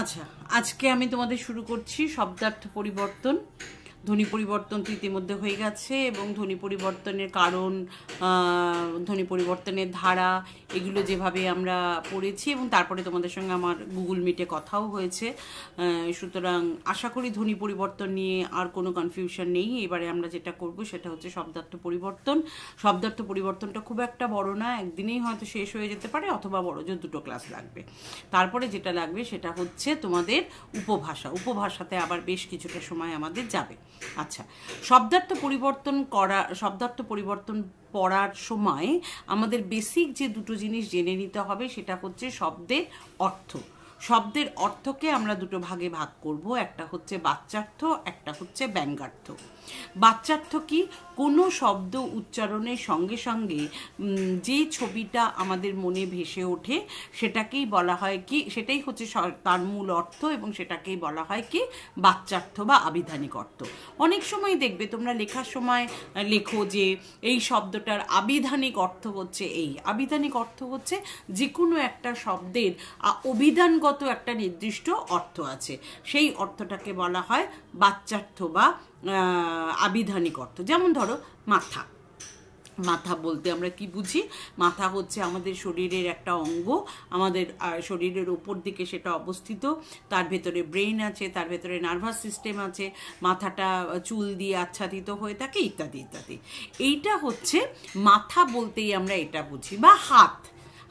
আচ্ছা আজকে আমি তোমাদের শুরু করছি শব্দার্থ পরিবর্তন ধ্বনি পরিবর্তন তো ইতিমধ্যে হয়ে গেছে এবং ধ্বনি পরিবর্তনের কারণ ধ্বনি পরিবর্তনের ধারা এগুলো যেভাবে আমরা পড়েছি এবং তারপরে তোমাদের সঙ্গে আমার গুগল মিটে কথাও হয়েছে সুতরাং আশা করি ধ্বনি পরিবর্তন নিয়ে আর কোনো কনফিউশন নেই এবারে আমরা যেটা করব সেটা হচ্ছে শব্দার্থ পরিবর্তন শব্দার্থ পরিবর্তনটা খুব একটা বড় না একদিনেই হয়তো শেষ হয়ে যেতে পারে অথবা বড় যে দুটো ক্লাস লাগবে তারপরে যেটা লাগবে সেটা হচ্ছে তোমাদের উপভাষা উপভাষাতে আবার বেশ কিছুটা সময় আমাদের যাবে আচ্ছা শব্দার্থ পরিবর্তন করা শব্দার্থ পরিবর্তন পড়ার সময় আমাদের বেসিক যে দুটো জিনিস জেনে নিতে হবে সেটা হচ্ছে শব্দের অর্থ শব্দের অর্থকে আমরা দুটো ভাগে ভাগ করব একটা হচ্ছে বাচ্চার্থ একটা হচ্ছে ব্যঙ্গার্থ বাচ্চার্থ কি কোনো শব্দ উচ্চারণের সঙ্গে সঙ্গে যে ছবিটা আমাদের মনে ভেসে ওঠে সেটাকেই বলা হয় কি সেটাই হচ্ছে তার মূল অর্থ এবং সেটাকেই বলা হয় কি বাচ্চার্থ বা আবিধানিক অর্থ অনেক সময় দেখবে তোমরা লেখার সময় লেখো যে এই শব্দটার আবিধানিক অর্থ হচ্ছে এই আবিধানিক অর্থ হচ্ছে যে কোনো একটা শব্দের অভিধানগত একটা নির্দিষ্ট অর্থ আছে সেই অর্থটাকে বলা হয় বাচ্চার্থ বা আবিধানিক অর্থ যেমন ধরো মাথা মাথা বলতে আমরা কি বুঝি মাথা হচ্ছে আমাদের শরীরের একটা অঙ্গ আমাদের শরীরের ওপর দিকে সেটা অবস্থিত তার ভেতরে ব্রেন আছে তার ভেতরে নার্ভাস সিস্টেম আছে মাথাটা চুল দিয়ে আচ্ছাদিত হয়ে থাকে ইত্যাদি ইত্যাদি এইটা হচ্ছে মাথা বলতেই আমরা এটা বুঝি বা হাত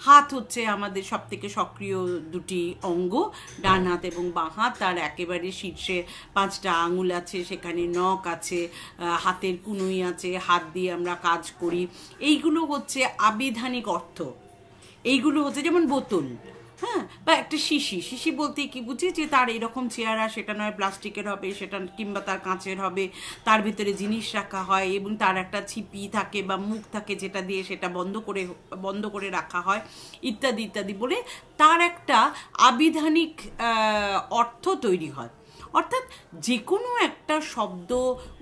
হাত হচ্ছে আমাদের সব থেকে সক্রিয় দুটি অঙ্গ ডান হাত এবং বাঁ হাত তার একেবারে শীর্ষে পাঁচটা আঙুল আছে সেখানে নখ আছে হাতের কুনুই আছে হাত দিয়ে আমরা কাজ করি এইগুলো হচ্ছে আবিধানিক অর্থ এইগুলো হচ্ছে যেমন বোতল হ্যাঁ বা একটা শিশি শিশি বলতে কি বুঝি যে তার এরকম চেহারা সেটা নয় প্লাস্টিকের হবে সেটা কিংবা তার কাঁচের হবে তার ভিতরে জিনিস রাখা হয় এবং তার একটা ছিপি থাকে বা মুখ থাকে যেটা দিয়ে সেটা বন্ধ করে বন্ধ করে রাখা হয় ইত্যাদি ইত্যাদি বলে তার একটা আবিধানিক অর্থ তৈরি হয় অর্থাৎ যে কোনো একটা শব্দ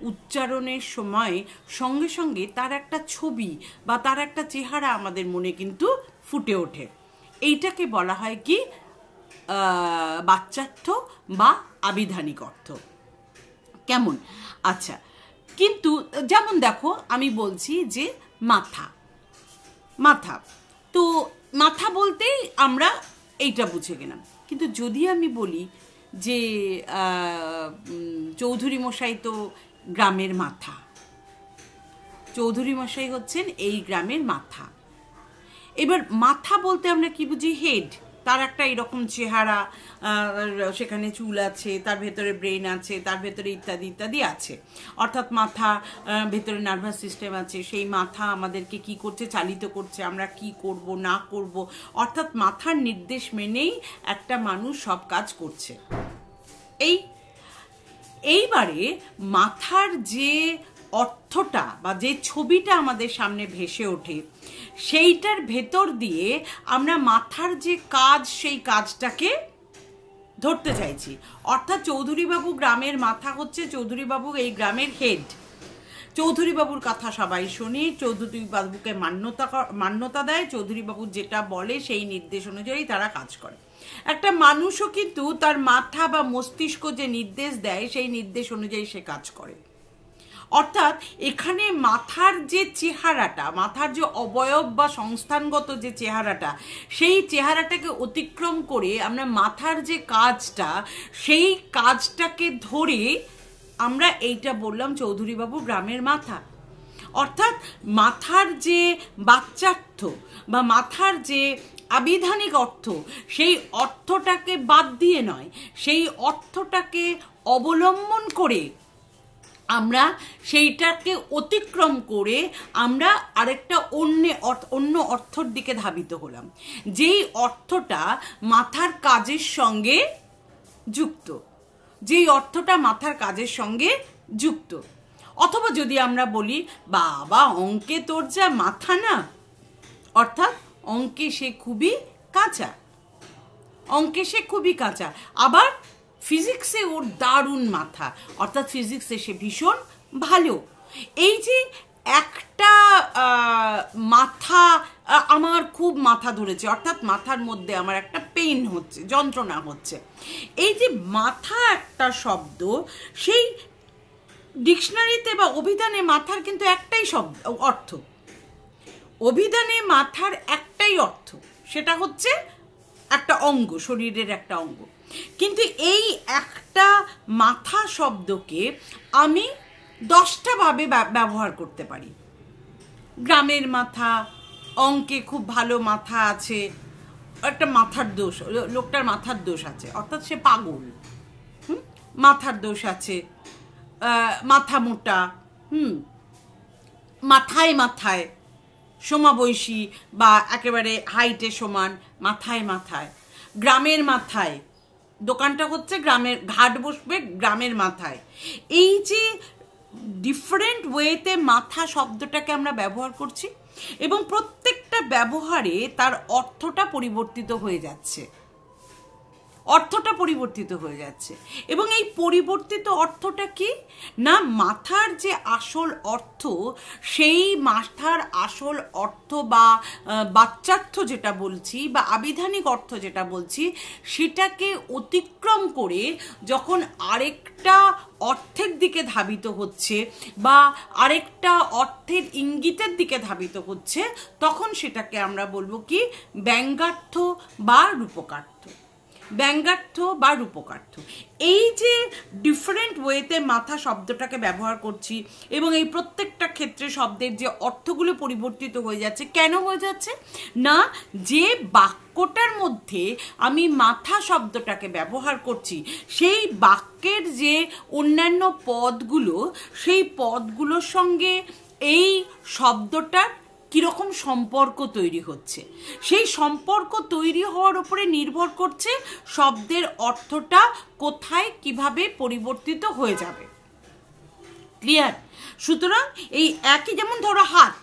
উচ্চারণের সময় সঙ্গে সঙ্গে তার একটা ছবি বা তার একটা চেহারা আমাদের মনে কিন্তু ফুটে ওঠে এইটাকে বলা হয় কি বাচ্চার্থ বা আবিধানিক অর্থ কেমন আচ্ছা কিন্তু যেমন দেখো আমি বলছি যে মাথা মাথা তো মাথা বলতেই আমরা এইটা বুঝে গেলাম কিন্তু যদি আমি বলি যে চৌধুরী মশাই তো গ্রামের মাথা চৌধুরী মশাই হচ্ছেন এই গ্রামের মাথা এবার মাথা বলতে আমরা কি বুঝি হেড তার একটা এরকম চেহারা সেখানে চুল আছে তার ভেতরে ব্রেন আছে তার ভেতরে ইত্যাদি ইত্যাদি আছে অর্থাৎ মাথা ভেতরে নার্ভাস সিস্টেম আছে সেই মাথা আমাদেরকে কি করছে চালিত করছে আমরা কি করব না করব অর্থাৎ মাথার নির্দেশ মেনেই একটা মানুষ সব কাজ করছে এই এইবারে মাথার যে অর্থটা বা যে ছবিটা আমাদের সামনে ভেসে ওঠে সেইটার ভেতর দিয়ে আমরা মাথার যে কাজ সেই কাজটাকে ধরতে চাইছি অর্থাৎ চৌধুরীবাবু গ্রামের মাথা হচ্ছে চৌধুরীবাবু এই গ্রামের হেড চৌধুরীবাবুর কথা সবাই শোনে চৌধুরীবাবুকে মান্যতা মান্যতা দেয় চৌধুরীবাবু যেটা বলে সেই নির্দেশ অনুযায়ী তারা কাজ করে একটা মানুষও কিন্তু তার মাথা বা মস্তিষ্ক যে নির্দেশ দেয় সেই নির্দেশ অনুযায়ী সে কাজ করে অর্থাৎ এখানে মাথার যে চেহারাটা মাথার যে অবয়ব বা সংস্থানগত যে চেহারাটা সেই চেহারাটাকে অতিক্রম করে আমরা মাথার যে কাজটা সেই কাজটাকে ধরে আমরা এইটা বললাম চৌধুরীবাবু গ্রামের মাথা অর্থাৎ মাথার যে বাচ্চার্থ বা মাথার যে আবিধানিক অর্থ সেই অর্থটাকে বাদ দিয়ে নয় সেই অর্থটাকে অবলম্বন করে আমরা সেইটাকে অতিক্রম করে আমরা আরেকটা অন্য অন্য অর্থর দিকে ধাবিত হলাম যেই অর্থটা মাথার কাজের সঙ্গে যুক্ত যেই অর্থটা মাথার কাজের সঙ্গে যুক্ত অথবা যদি আমরা বলি বাবা অঙ্কে তোর যা মাথা না অর্থাৎ অঙ্কে সে খুবই কাঁচা অঙ্কে সে খুবই কাঁচা আবার ফিজিক্সে ওর দারুণ মাথা অর্থাৎ ফিজিক্সে সে ভীষণ ভালো এই যে একটা মাথা আমার খুব মাথা ধরেছে অর্থাৎ মাথার মধ্যে আমার একটা পেইন হচ্ছে যন্ত্রণা হচ্ছে এই যে মাথা একটা শব্দ সেই ডিকশনারিতে বা অভিধানে মাথার কিন্তু একটাই শব্দ অর্থ অভিধানে মাথার একটাই অর্থ সেটা হচ্ছে একটা অঙ্গ শরীরের একটা অঙ্গ কিন্তু এই একটা মাথা শব্দকে আমি দশটাভাবে ব্যবহার করতে পারি গ্রামের মাথা অঙ্কে খুব ভালো মাথা আছে একটা মাথার দোষ লোকটার মাথার দোষ আছে অর্থাৎ সে পাগল হুম মাথার দোষ আছে মাথা মোটা হুম মাথায় মাথায় সমাবয়সী বা একেবারে হাইটে সমান মাথায় মাথায় গ্রামের মাথায় দোকানটা হচ্ছে গ্রামের ঘাট বসবে গ্রামের মাথায় এই যে ডিফারেন্ট ওয়েতে মাথা শব্দটাকে আমরা ব্যবহার করছি এবং প্রত্যেকটা ব্যবহারে তার অর্থটা পরিবর্তিত হয়ে যাচ্ছে অর্থটা পরিবর্তিত হয়ে যাচ্ছে এবং এই পরিবর্তিত অর্থটা কি না মাথার যে আসল অর্থ সেই মাথার আসল অর্থ বা বাচ্চার্থ যেটা বলছি বা আবিধানিক অর্থ যেটা বলছি সেটাকে অতিক্রম করে যখন আরেকটা অর্থের দিকে ধাবিত হচ্ছে বা আরেকটা অর্থের ইঙ্গিতের দিকে ধাবিত হচ্ছে তখন সেটাকে আমরা বলবো কি ব্যঙ্গার্থ বা রূপকার্থ ব্যঙ্গার্থ বা রূপকার্থ এই যে ডিফারেন্ট ওয়েতে মাথা শব্দটাকে ব্যবহার করছি এবং এই প্রত্যেকটা ক্ষেত্রে শব্দের যে অর্থগুলো পরিবর্তিত হয়ে যাচ্ছে কেন হয়ে যাচ্ছে না যে বাক্যটার মধ্যে আমি মাথা শব্দটাকে ব্যবহার করছি সেই বাক্যের যে অন্যান্য পদগুলো সেই পদগুলোর সঙ্গে এই শব্দটার কীরকম সম্পর্ক তৈরি হচ্ছে সেই সম্পর্ক তৈরি হওয়ার উপরে নির্ভর করছে শব্দের অর্থটা কোথায় কিভাবে পরিবর্তিত হয়ে যাবে ক্লিয়ার সুতরাং এই একই যেমন ধরো হাত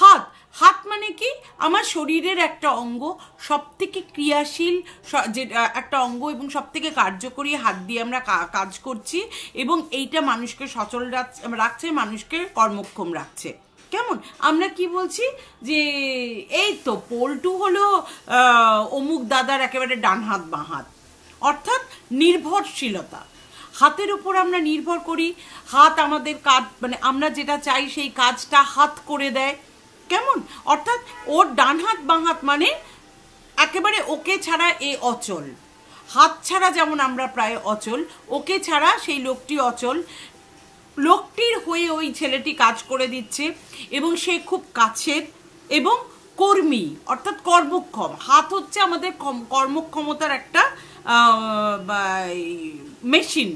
হাত হাত মানে কি আমার শরীরের একটা অঙ্গ সবথেকে ক্রিয়াশীল যে একটা অঙ্গ এবং সব থেকে কার্যকরী হাত দিয়ে আমরা কাজ করছি এবং এইটা মানুষকে সচল রাখছে মানুষকে কর্মক্ষম রাখছে কেমন আমরা কি বলছি যে এই তো পল্টু হলো অমুক দাদার একেবারে ডান হাত বাঁ হাত অর্থাৎ নির্ভরশীলতা হাতের উপর আমরা নির্ভর করি হাত আমাদের কাজ মানে আমরা যেটা চাই সেই কাজটা হাত করে দেয় কেমন অর্থাৎ ওর ডান হাত বাঁ হাত মানে একেবারে ওকে ছাড়া এ অচল হাত ছাড়া যেমন আমরা প্রায় অচল ওকে ছাড়া সেই লোকটি অচল লোকটির হয়ে ওই ছেলেটি কাজ করে দিচ্ছে এবং সে খুব কাছের এবং কর্মী অর্থাৎ কর্মক্ষম হাত হচ্ছে আমাদের কর্মক্ষমতার একটা মেশিন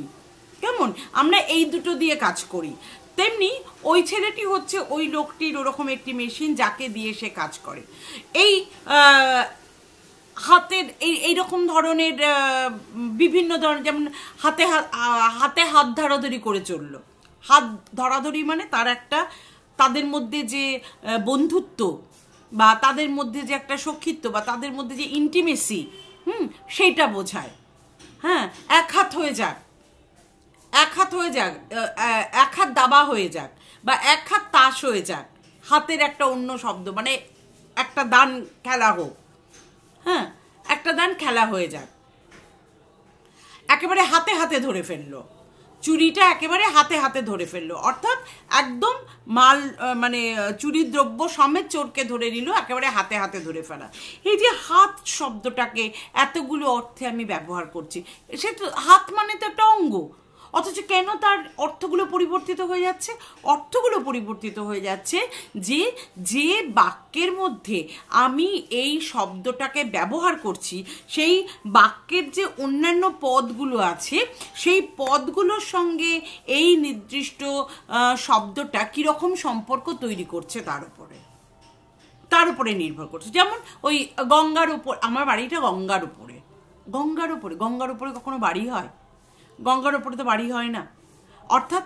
কেমন আমরা এই দুটো দিয়ে কাজ করি তেমনি ওই ছেলেটি হচ্ছে ওই লোকটির ওরকম একটি মেশিন যাকে দিয়ে সে কাজ করে এই হাতের এই এইরকম ধরনের বিভিন্ন ধরনের যেমন হাতে হাতে হাত ধারাধরি করে চললো হাত ধরাধরি মানে তার একটা তাদের মধ্যে যে বন্ধুত্ব বা তাদের মধ্যে যে একটা সক্ষিত্ব বা তাদের মধ্যে যে ইন্টিমেসি হুম সেইটা বোঝায় হ্যাঁ এক হাত হয়ে যাক এক হাত হয়ে যাক এক হাত দাবা হয়ে যাক বা এক হাত তাস হয়ে যাক হাতের একটা অন্য শব্দ মানে একটা দান খেলা হোক হ্যাঁ একটা দান খেলা হয়ে যাক একেবারে হাতে হাতে ধরে ফেললো চুরিটা একেবারে হাতে হাতে ধরে ফেললো অর্থাৎ একদম মাল মানে চুরি দ্রব্য সমেত চোরকে ধরে নিল একেবারে হাতে হাতে ধরে ফেলা এই যে হাত শব্দটাকে এতগুলো অর্থে আমি ব্যবহার করছি সে হাত মানে তো একটা অঙ্গ অথচ কেন তার অর্থগুলো পরিবর্তিত হয়ে যাচ্ছে অর্থগুলো পরিবর্তিত হয়ে যাচ্ছে যে যে বাক্যের মধ্যে আমি এই শব্দটাকে ব্যবহার করছি সেই বাক্যের যে অন্যান্য পদগুলো আছে সেই পদগুলোর সঙ্গে এই নির্দিষ্ট শব্দটা কীরকম সম্পর্ক তৈরি করছে তার উপরে তার উপরে নির্ভর করছে যেমন ওই গঙ্গার উপর আমার বাড়িটা গঙ্গার উপরে গঙ্গার উপরে গঙ্গার উপরে কখনো বাড়ি হয় গঙ্গার ওপরে তো বাড়ি হয় না অর্থাৎ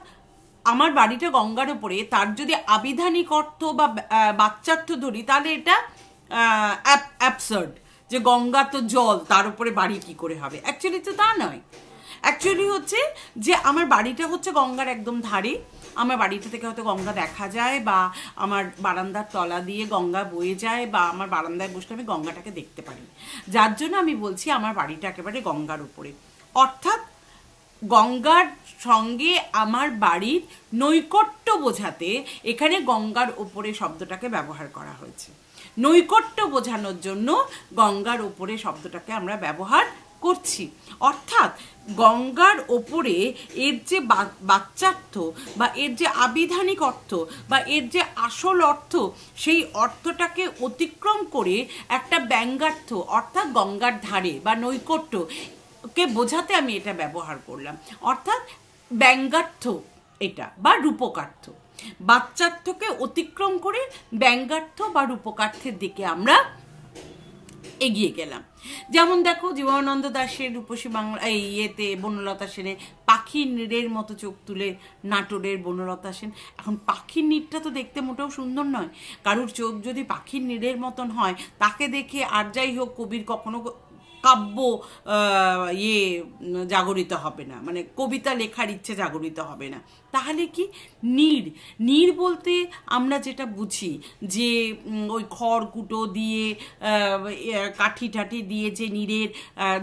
আমার বাড়িটা গঙ্গার ওপরে তার যদি আবিধানিক অর্থ বা বাচ্চার্থ ধরি তাহলে এটা অ্যাপসার্ড যে গঙ্গা তো জল তার উপরে বাড়ি কি করে হবে অ্যাকচুয়ালি তো তা নয় অ্যাকচুয়ালি হচ্ছে যে আমার বাড়িটা হচ্ছে গঙ্গার একদম ধারে আমার বাড়িটা থেকে হয়তো গঙ্গা দেখা যায় বা আমার বারান্দার তলা দিয়ে গঙ্গা বয়ে যায় বা আমার বারান্দায় বসলে আমি গঙ্গাটাকে দেখতে পারি যার জন্য আমি বলছি আমার বাড়িটা একেবারে গঙ্গার উপরে অর্থাৎ গঙ্গার সঙ্গে আমার বাড়ির নৈকট্য বোঝাতে এখানে গঙ্গার ওপরে শব্দটাকে ব্যবহার করা হয়েছে নৈকট্য বোঝানোর জন্য গঙ্গার ওপরে শব্দটাকে আমরা ব্যবহার করছি অর্থাৎ গঙ্গার ওপরে এর যে বাচ্চার্থ বা এর যে আবিধানিক অর্থ বা এর যে আসল অর্থ সেই অর্থটাকে অতিক্রম করে একটা ব্যঙ্গার্থ অর্থাৎ গঙ্গার ধারে বা নৈকট্য কে বোঝাতে আমি এটা ব্যবহার করলাম অর্থাৎ ব্যঙ্গার্থ এটা বা রূপকার্থ বাচ্চার্থকে অতিক্রম করে ব্যঙ্গার্থ বা রূপকার্থের দিকে আমরা এগিয়ে গেলাম যেমন দেখো জীবনানন্দ দাসের রূপসী বাংলা এই ইয়েতে বনলতা সেনে পাখির নীড়ের মতো চোখ তুলে নাটোরের বনলতা সেন এখন পাখির নীড়টা তো দেখতে মোটেও সুন্দর নয় কারুর চোখ যদি পাখির নীড়ের মতন হয় তাকে দেখে আর যাই হোক কবির কখনো কাব্য ইয়ে জাগরিত হবে না মানে কবিতা লেখার ইচ্ছে জাগরিত হবে না তাহলে কি নীর নীর বলতে আমরা যেটা বুঝি যে ওই খড় কুটো দিয়ে কাঠি ঠাঠি দিয়ে যে নীরের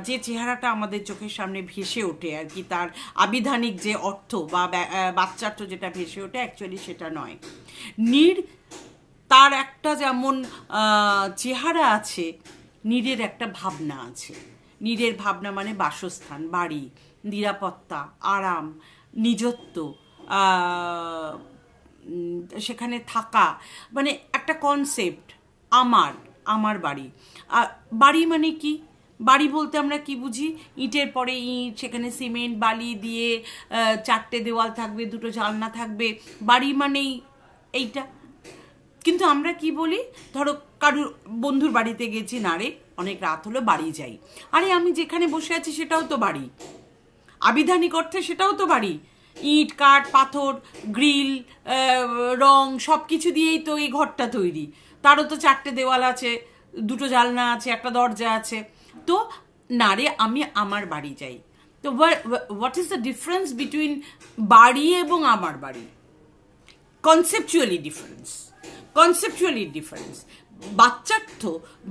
যে চেহারাটা আমাদের চোখের সামনে ভেসে ওঠে আর কি তার আবিধানিক যে অর্থ বা বাচ্চার্থ যেটা ভেসে ওঠে অ্যাকচুয়ালি সেটা নয় নীড় তার একটা যেমন চেহারা আছে নিজের একটা ভাবনা আছে নিজের ভাবনা মানে বাসস্থান বাড়ি নিরাপত্তা আরাম নিজত্ব সেখানে থাকা মানে একটা কনসেপ্ট আমার আমার বাড়ি বাড়ি মানে কি বাড়ি বলতে আমরা কি বুঝি ইটের পরে ইট সেখানে সিমেন্ট বালি দিয়ে চারটে দেওয়াল থাকবে দুটো জালনা থাকবে বাড়ি মানেই এইটা কিন্তু আমরা কি বলি ধরো কারুর বন্ধুর বাড়িতে গেছি না রে অনেক রাত হলো বাড়ি যাই আরে আমি যেখানে বসে আছি সেটাও তো বাড়ি আবিধানিক অর্থে সেটাও তো বাড়ি ইট কাঠ পাথর গ্রিল রং সব কিছু দিয়েই তো এই ঘরটা তৈরি তারও তো চারটে দেওয়াল আছে দুটো জালনা আছে একটা দরজা আছে তো না রে আমি আমার বাড়ি যাই তো what is the difference between বাড়ি এবং আমার বাড়ি কনসেপচুয়ালি ডিফারেন্স কনসেপচুয়ালি ডিফারেন্স বাচ্চার্থ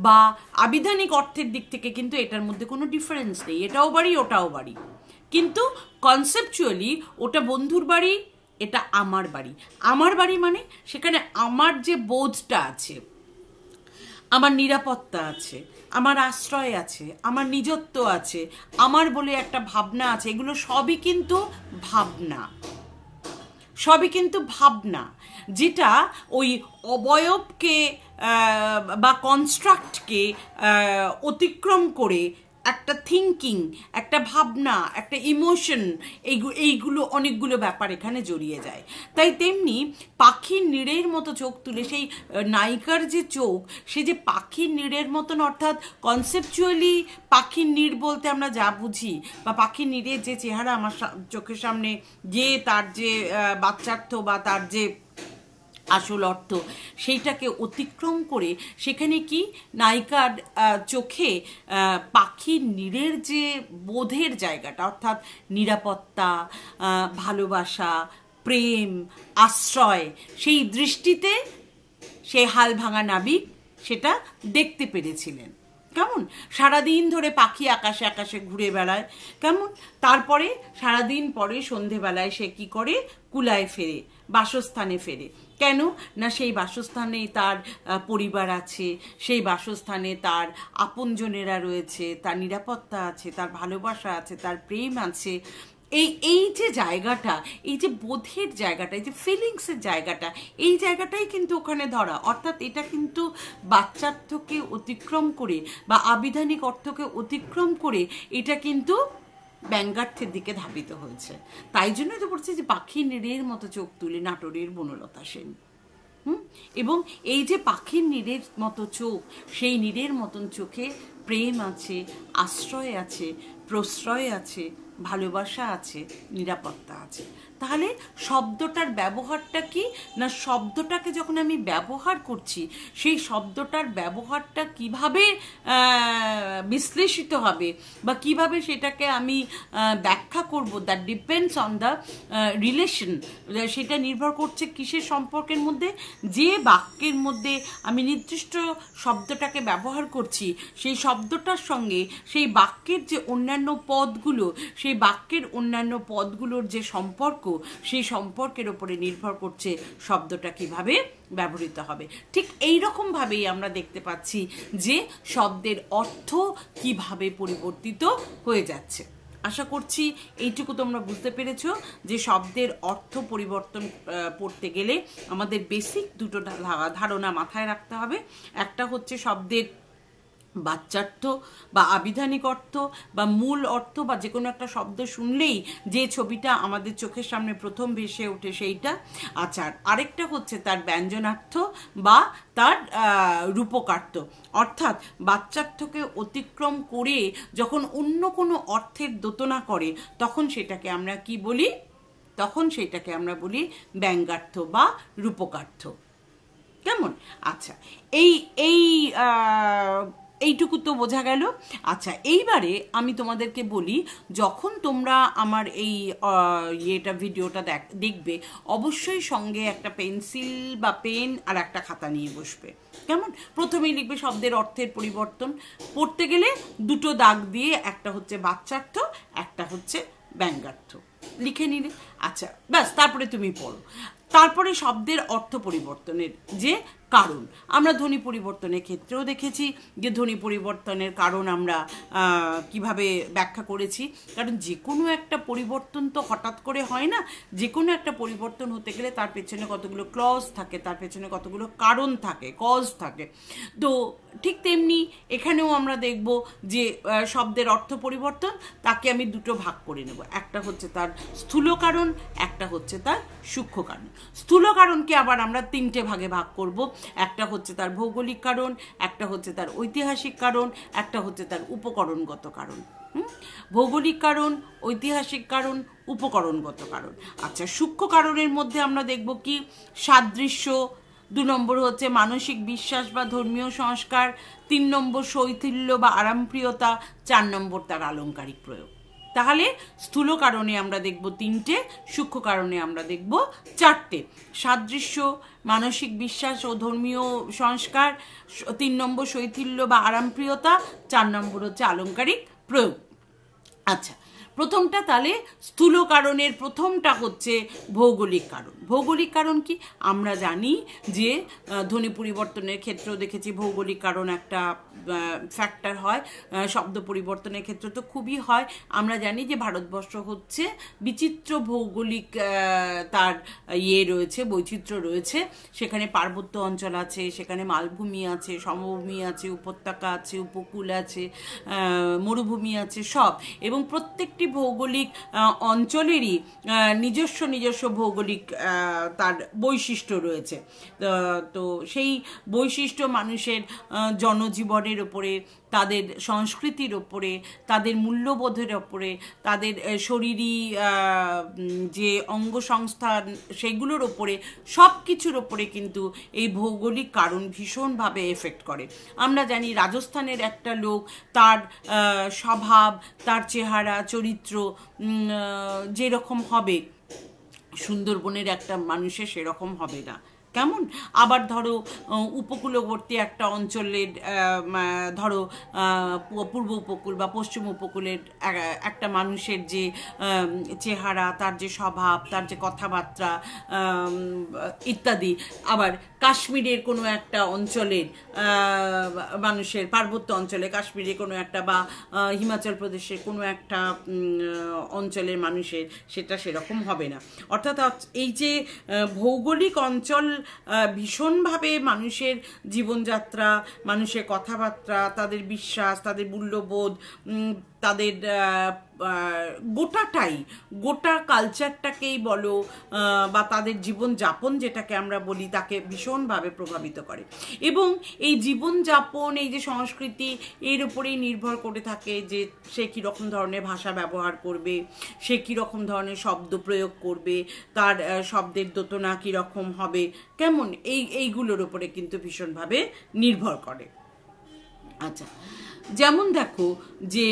বা আবিধানিক অর্থের দিক থেকে কিন্তু এটার মধ্যে কোনো ডিফারেন্স নেই এটাও বাড়ি ওটাও বাড়ি কিন্তু কনসেপচুয়ালি ওটা বন্ধুর বাড়ি এটা আমার বাড়ি আমার বাড়ি মানে সেখানে আমার যে বোধটা আছে আমার নিরাপত্তা আছে আমার আশ্রয় আছে আমার নিজত্ব আছে আমার বলে একটা ভাবনা আছে এগুলো সবই কিন্তু ভাবনা সবই কিন্তু ভাবনা যেটা ওই অবয়বকে বা কনস্ট্রাক্টকে অতিক্রম করে একটা থিঙ্কিং একটা ভাবনা একটা ইমোশন এইগুলো অনেকগুলো ব্যাপার এখানে জড়িয়ে যায় তাই তেমনি পাখির নিড়ের মতো চোখ তুলে সেই নায়িকার যে চোখ সে যে পাখির নিড়ের মতন অর্থাৎ কনসেপচুয়ালি পাখির নিড় বলতে আমরা যা বুঝি বা পাখির নিড়ের যে চেহারা আমার চোখের সামনে যে তার যে বাচ্চার্থ বা তার যে আসল অর্থ সেইটাকে অতিক্রম করে সেখানে কি নায়িকার চোখে পাখির নীড়ের যে বোধের জায়গাটা অর্থাৎ নিরাপত্তা ভালোবাসা প্রেম আশ্রয় সেই দৃষ্টিতে সে হাল ভাঙা নাবিক সেটা দেখতে পেরেছিলেন কেমন সারাদিন ধরে পাখি আকাশে আকাশে ঘুরে বেড়ায় কেমন তারপরে সারাদিন পরে সন্ধেবেলায় সে কি করে কুলায় ফেরে বাসস্থানে ফেরে কেন না সেই বাসস্থানেই তার পরিবার আছে সেই বাসস্থানে তার আপনজনেরা রয়েছে তার নিরাপত্তা আছে তার ভালোবাসা আছে তার প্রেম আছে এই এই যে জায়গাটা এই যে বোধের জায়গাটা এই যে ফিলিংসের জায়গাটা এই জায়গাটাই কিন্তু ওখানে ধরা অর্থাৎ এটা কিন্তু বাচ্চার্থকে অতিক্রম করে বা আবিধানিক অর্থকে অতিক্রম করে এটা কিন্তু ব্যঙ্গার্থের দিকে ধাবিত হয়েছে তাই জন্যই তো পড়ছে যে পাখি নিড়ের মতো চোখ তুলে নাটোরের বনলতা সেন হুম এবং এই যে পাখির নিরের মতো চোখ সেই নিরের মতন চোখে প্রেম আছে আশ্রয় আছে প্রশ্রয় আছে ভালোবাসা আছে নিরাপত্তা আছে তাহলে শব্দটার ব্যবহারটা কি না শব্দটাকে যখন আমি ব্যবহার করছি সেই শব্দটার ব্যবহারটা কিভাবে বিশ্লেষিত হবে বা কিভাবে সেটাকে আমি ব্যাখ্যা করব that depends on the relation সেটা নির্ভর করছে কিসের সম্পর্কের মধ্যে যে বাক্যের মধ্যে আমি নির্দিষ্ট শব্দটাকে ব্যবহার করছি সেই শব্দটার সঙ্গে সেই বাক্যের যে অন্যান্য পদগুলো সেই সেই বাক্যের অন্যান্য পদগুলোর যে সম্পর্ক সেই সম্পর্কের ওপরে নির্ভর করছে শব্দটা কিভাবে ব্যবহৃত হবে ঠিক এই রকমভাবেই আমরা দেখতে পাচ্ছি যে শব্দের অর্থ কিভাবে পরিবর্তিত হয়ে যাচ্ছে আশা করছি এইটুকু তোমরা বুঝতে পেরেছ যে শব্দের অর্থ পরিবর্তন পড়তে গেলে আমাদের বেসিক দুটো ধারণা মাথায় রাখতে হবে একটা হচ্ছে শব্দের বাচ্চার্থ বা আবিধানিক অর্থ বা মূল অর্থ বা যে কোনো একটা শব্দ শুনলেই যে ছবিটা আমাদের চোখের সামনে প্রথম ভেসে ওঠে সেইটা আচার আরেকটা হচ্ছে তার ব্যঞ্জনার্থ বা তার রূপকার্থ অর্থাৎ বাচ্চার্থকে অতিক্রম করে যখন অন্য কোনো অর্থের দোতনা করে তখন সেটাকে আমরা কি বলি তখন সেটাকে আমরা বলি ব্যঙ্গার্থ বা রূপকার্থ কেমন আচ্ছা এই এই এইটুকু তো বোঝা গেল আচ্ছা এইবারে আমি তোমাদেরকে বলি যখন তোমরা আমার এই ইয়েটা ভিডিওটা দেখ দেখবে অবশ্যই সঙ্গে একটা পেন্সিল বা পেন আর একটা খাতা নিয়ে বসবে কেমন প্রথমেই লিখবে শব্দের অর্থের পরিবর্তন পড়তে গেলে দুটো দাগ দিয়ে একটা হচ্ছে বাচ্চার্থ একটা হচ্ছে ব্যঙ্গার্থ লিখে নিলে আচ্ছা ব্যাস তারপরে তুমি পড়ো তারপরে শব্দের অর্থ পরিবর্তনের যে কারণ আমরা ধ্বনি পরিবর্তনের ক্ষেত্রেও দেখেছি যে ধ্বনি পরিবর্তনের কারণ আমরা কিভাবে ব্যাখ্যা করেছি কারণ যে কোনো একটা পরিবর্তন তো হঠাৎ করে হয় না যে কোনো একটা পরিবর্তন হতে গেলে তার পেছনে কতগুলো ক্লজ থাকে তার পেছনে কতগুলো কারণ থাকে কজ থাকে তো ঠিক তেমনি এখানেও আমরা দেখব যে শব্দের অর্থ পরিবর্তন তাকে আমি দুটো ভাগ করে নেব একটা হচ্ছে তার স্থূল কারণ একটা হচ্ছে তার সূক্ষ্ম কারণ স্থূল কারণকে আবার আমরা তিনটে ভাগে ভাগ করব একটা হচ্ছে তার ভৌগোলিক কারণ একটা হচ্ছে তার ঐতিহাসিক কারণ একটা হচ্ছে তার উপকরণগত কারণ ভৌগোলিক কারণ ঐতিহাসিক কারণ উপকরণগত কারণ আচ্ছা সূক্ষ্ম কারণের মধ্যে আমরা দেখব কি সাদৃশ্য দু নম্বর হচ্ছে মানসিক বিশ্বাস বা ধর্মীয় সংস্কার তিন নম্বর শৈথিল্য বা আরামপ্রিয়তা চার নম্বর তার আলংকারিক প্রয়োগ তাহলে স্থূল কারণে আমরা দেখব তিনটে সূক্ষ্ম কারণে আমরা দেখব চারটে সাদৃশ্য মানসিক বিশ্বাস ও ধর্মীয় সংস্কার তিন নম্বর শৈথিল্য বা আরামপ্রিয়তা চার নম্বর হচ্ছে আলঙ্কারিক প্রয়োগ আচ্ছা প্রথমটা তাহলে স্থূল কারণের প্রথমটা হচ্ছে ভৌগোলিক কারণ ভৌগোলিক কারণ কি আমরা জানি যে ধ্বনি পরিবর্তনের ক্ষেত্রেও দেখেছি ভৌগোলিক কারণ একটা ফ্যাক্টর হয় শব্দ পরিবর্তনের ক্ষেত্রে তো খুবই হয় আমরা জানি যে ভারতবর্ষ হচ্ছে বিচিত্র ভৌগোলিক তার ইয়ে রয়েছে বৈচিত্র্য রয়েছে সেখানে পার্বত্য অঞ্চল আছে সেখানে মালভূমি আছে সমভূমি আছে উপত্যকা আছে উপকূল আছে মরুভূমি আছে সব এবং প্রত্যেকটা প্রত্যেকটি ভৌগোলিক অঞ্চলেরই নিজস্ব নিজস্ব ভৌগোলিক তার বৈশিষ্ট্য রয়েছে তো সেই বৈশিষ্ট্য মানুষের জনজীবনের ওপরে তাদের সংস্কৃতির ওপরে তাদের মূল্যবোধের ওপরে তাদের শরীরী যে অঙ্গ সংস্থান সেগুলোর ওপরে সব কিছুর ওপরে কিন্তু এই ভৌগোলিক কারণ ভীষণভাবে এফেক্ট করে আমরা জানি রাজস্থানের একটা লোক তার স্বভাব তার চেহারা চরিত্র যেরকম হবে সুন্দরবনের একটা মানুষের সেরকম হবে না কেমন আবার ধরো উপকূলবর্তী একটা অঞ্চলের ধরো পূর্ব উপকূল বা পশ্চিম উপকূলের একটা মানুষের যে চেহারা তার যে স্বভাব তার যে কথাবার্তা ইত্যাদি আবার কাশ্মীরের কোনো একটা অঞ্চলের মানুষের পার্বত্য অঞ্চলে কাশ্মীরের কোনো একটা বা হিমাচল প্রদেশের কোনো একটা অঞ্চলের মানুষের সেটা সেরকম হবে না অর্থাৎ এই যে ভৌগোলিক অঞ্চল ভীষণভাবে মানুষের জীবনযাত্রা মানুষের কথাবার্তা তাদের বিশ্বাস তাদের মূল্যবোধ তাদের গোটাটাই গোটা কালচারটাকেই বলো বা তাদের জীবনযাপন যেটাকে আমরা বলি তাকে ভীষণভাবে প্রভাবিত করে এবং এই জীবনযাপন এই যে সংস্কৃতি এর উপরেই নির্ভর করে থাকে যে সে কীরকম ধরনের ভাষা ব্যবহার করবে সে কীরকম ধরনের শব্দ প্রয়োগ করবে তার শব্দের দোতনা কীরকম হবে কেমন এই এইগুলোর উপরে কিন্তু ভীষণভাবে নির্ভর করে আচ্ছা যেমন দেখো যে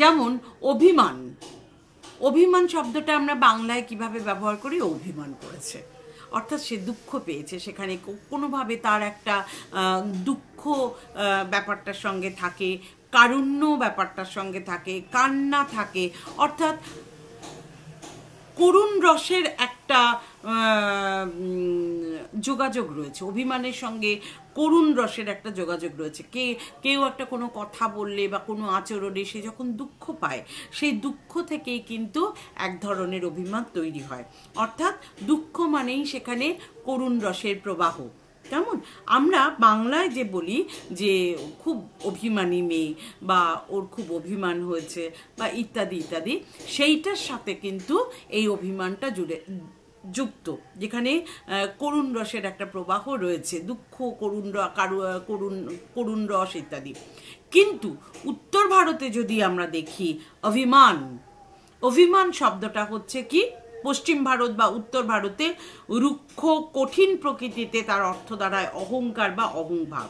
যেমন অভিমান অভিমান শব্দটা আমরা বাংলায় কিভাবে ব্যবহার করি অভিমান করেছে অর্থাৎ সে দুঃখ পেয়েছে সেখানে কোনোভাবে তার একটা দুঃখ ব্যাপারটার সঙ্গে থাকে কারুণ্য ব্যাপারটার সঙ্গে থাকে কান্না থাকে অর্থাৎ করুণ রসের একটা যোগাযোগ রয়েছে অভিমানের সঙ্গে করুণ রসের একটা যোগাযোগ রয়েছে কে কেউ একটা কোনো কথা বললে বা কোনো আচরণে সে যখন দুঃখ পায় সেই দুঃখ থেকেই কিন্তু এক ধরনের অভিমান তৈরি হয় অর্থাৎ দুঃখ মানেই সেখানে করুণ রসের প্রবাহ কেমন আমরা বাংলায় যে বলি যে খুব অভিমানী মেয়ে বা ওর খুব অভিমান হয়েছে বা ইত্যাদি ইত্যাদি সেইটার সাথে কিন্তু এই অভিমানটা জুড়ে যুক্ত যেখানে করুণ রসের একটা প্রবাহ রয়েছে দুঃখ করুণ কারু করুণ করুণ রস ইত্যাদি কিন্তু উত্তর ভারতে যদি আমরা দেখি অভিমান অভিমান শব্দটা হচ্ছে কি পশ্চিম ভারত বা উত্তর ভারতে রুক্ষ কঠিন প্রকৃতিতে তার অর্থ দ্বারায় অহংকার বা অহংভাব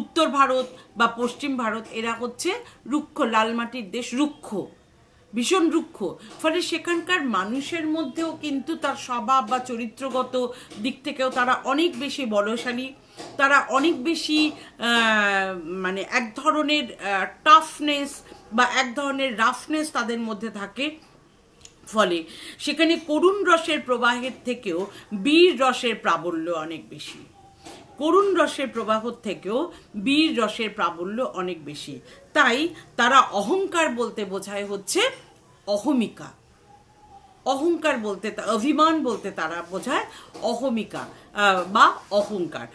উত্তর ভারত বা পশ্চিম ভারত এরা হচ্ছে রুক্ষ লাল মাটির দেশ রুক্ষ ভীষণ রুক্ষ ফলে সেখানকার মানুষের মধ্যেও কিন্তু তার স্বভাব বা চরিত্রগত দিক থেকেও তারা অনেক বেশি বলশালী তারা অনেক বেশি মানে এক ধরনের টাফনেস বা এক ধরনের রাফনেস তাদের মধ্যে থাকে ফলে সেখানে করুণ রসের প্রবাহের থেকেও বীর রসের প্রাবল্য অনেক বেশি করুণ রসের প্রবাহ থেকেও বীর রসের প্রাবল্য অনেক বেশি তাই তারা অহংকার বলতে বোঝায় হচ্ছে অহমিকা অহংকার বলতে অভিমান বলতে তারা বোঝায় অহমিকা বা অহংকার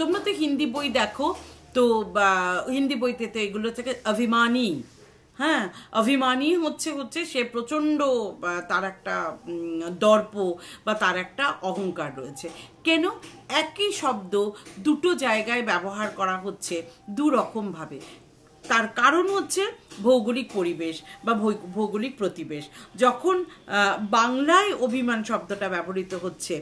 তোমরা তো হিন্দি বই দেখো তো হিন্দি বইতে তো এগুলো থেকে অভিমানী হ্যাঁ অভিমানী হচ্ছে হচ্ছে সে প্রচণ্ড তার একটা দর্প বা তার একটা অহংকার রয়েছে কেন একই শব্দ দুটো জায়গায় ব্যবহার করা হচ্ছে দু রকমভাবে তার কারণ হচ্ছে ভৌগোলিক পরিবেশ বা ভৌগোলিক প্রতিবেশ যখন বাংলায় অভিমান শব্দটা ব্যবহৃত হচ্ছে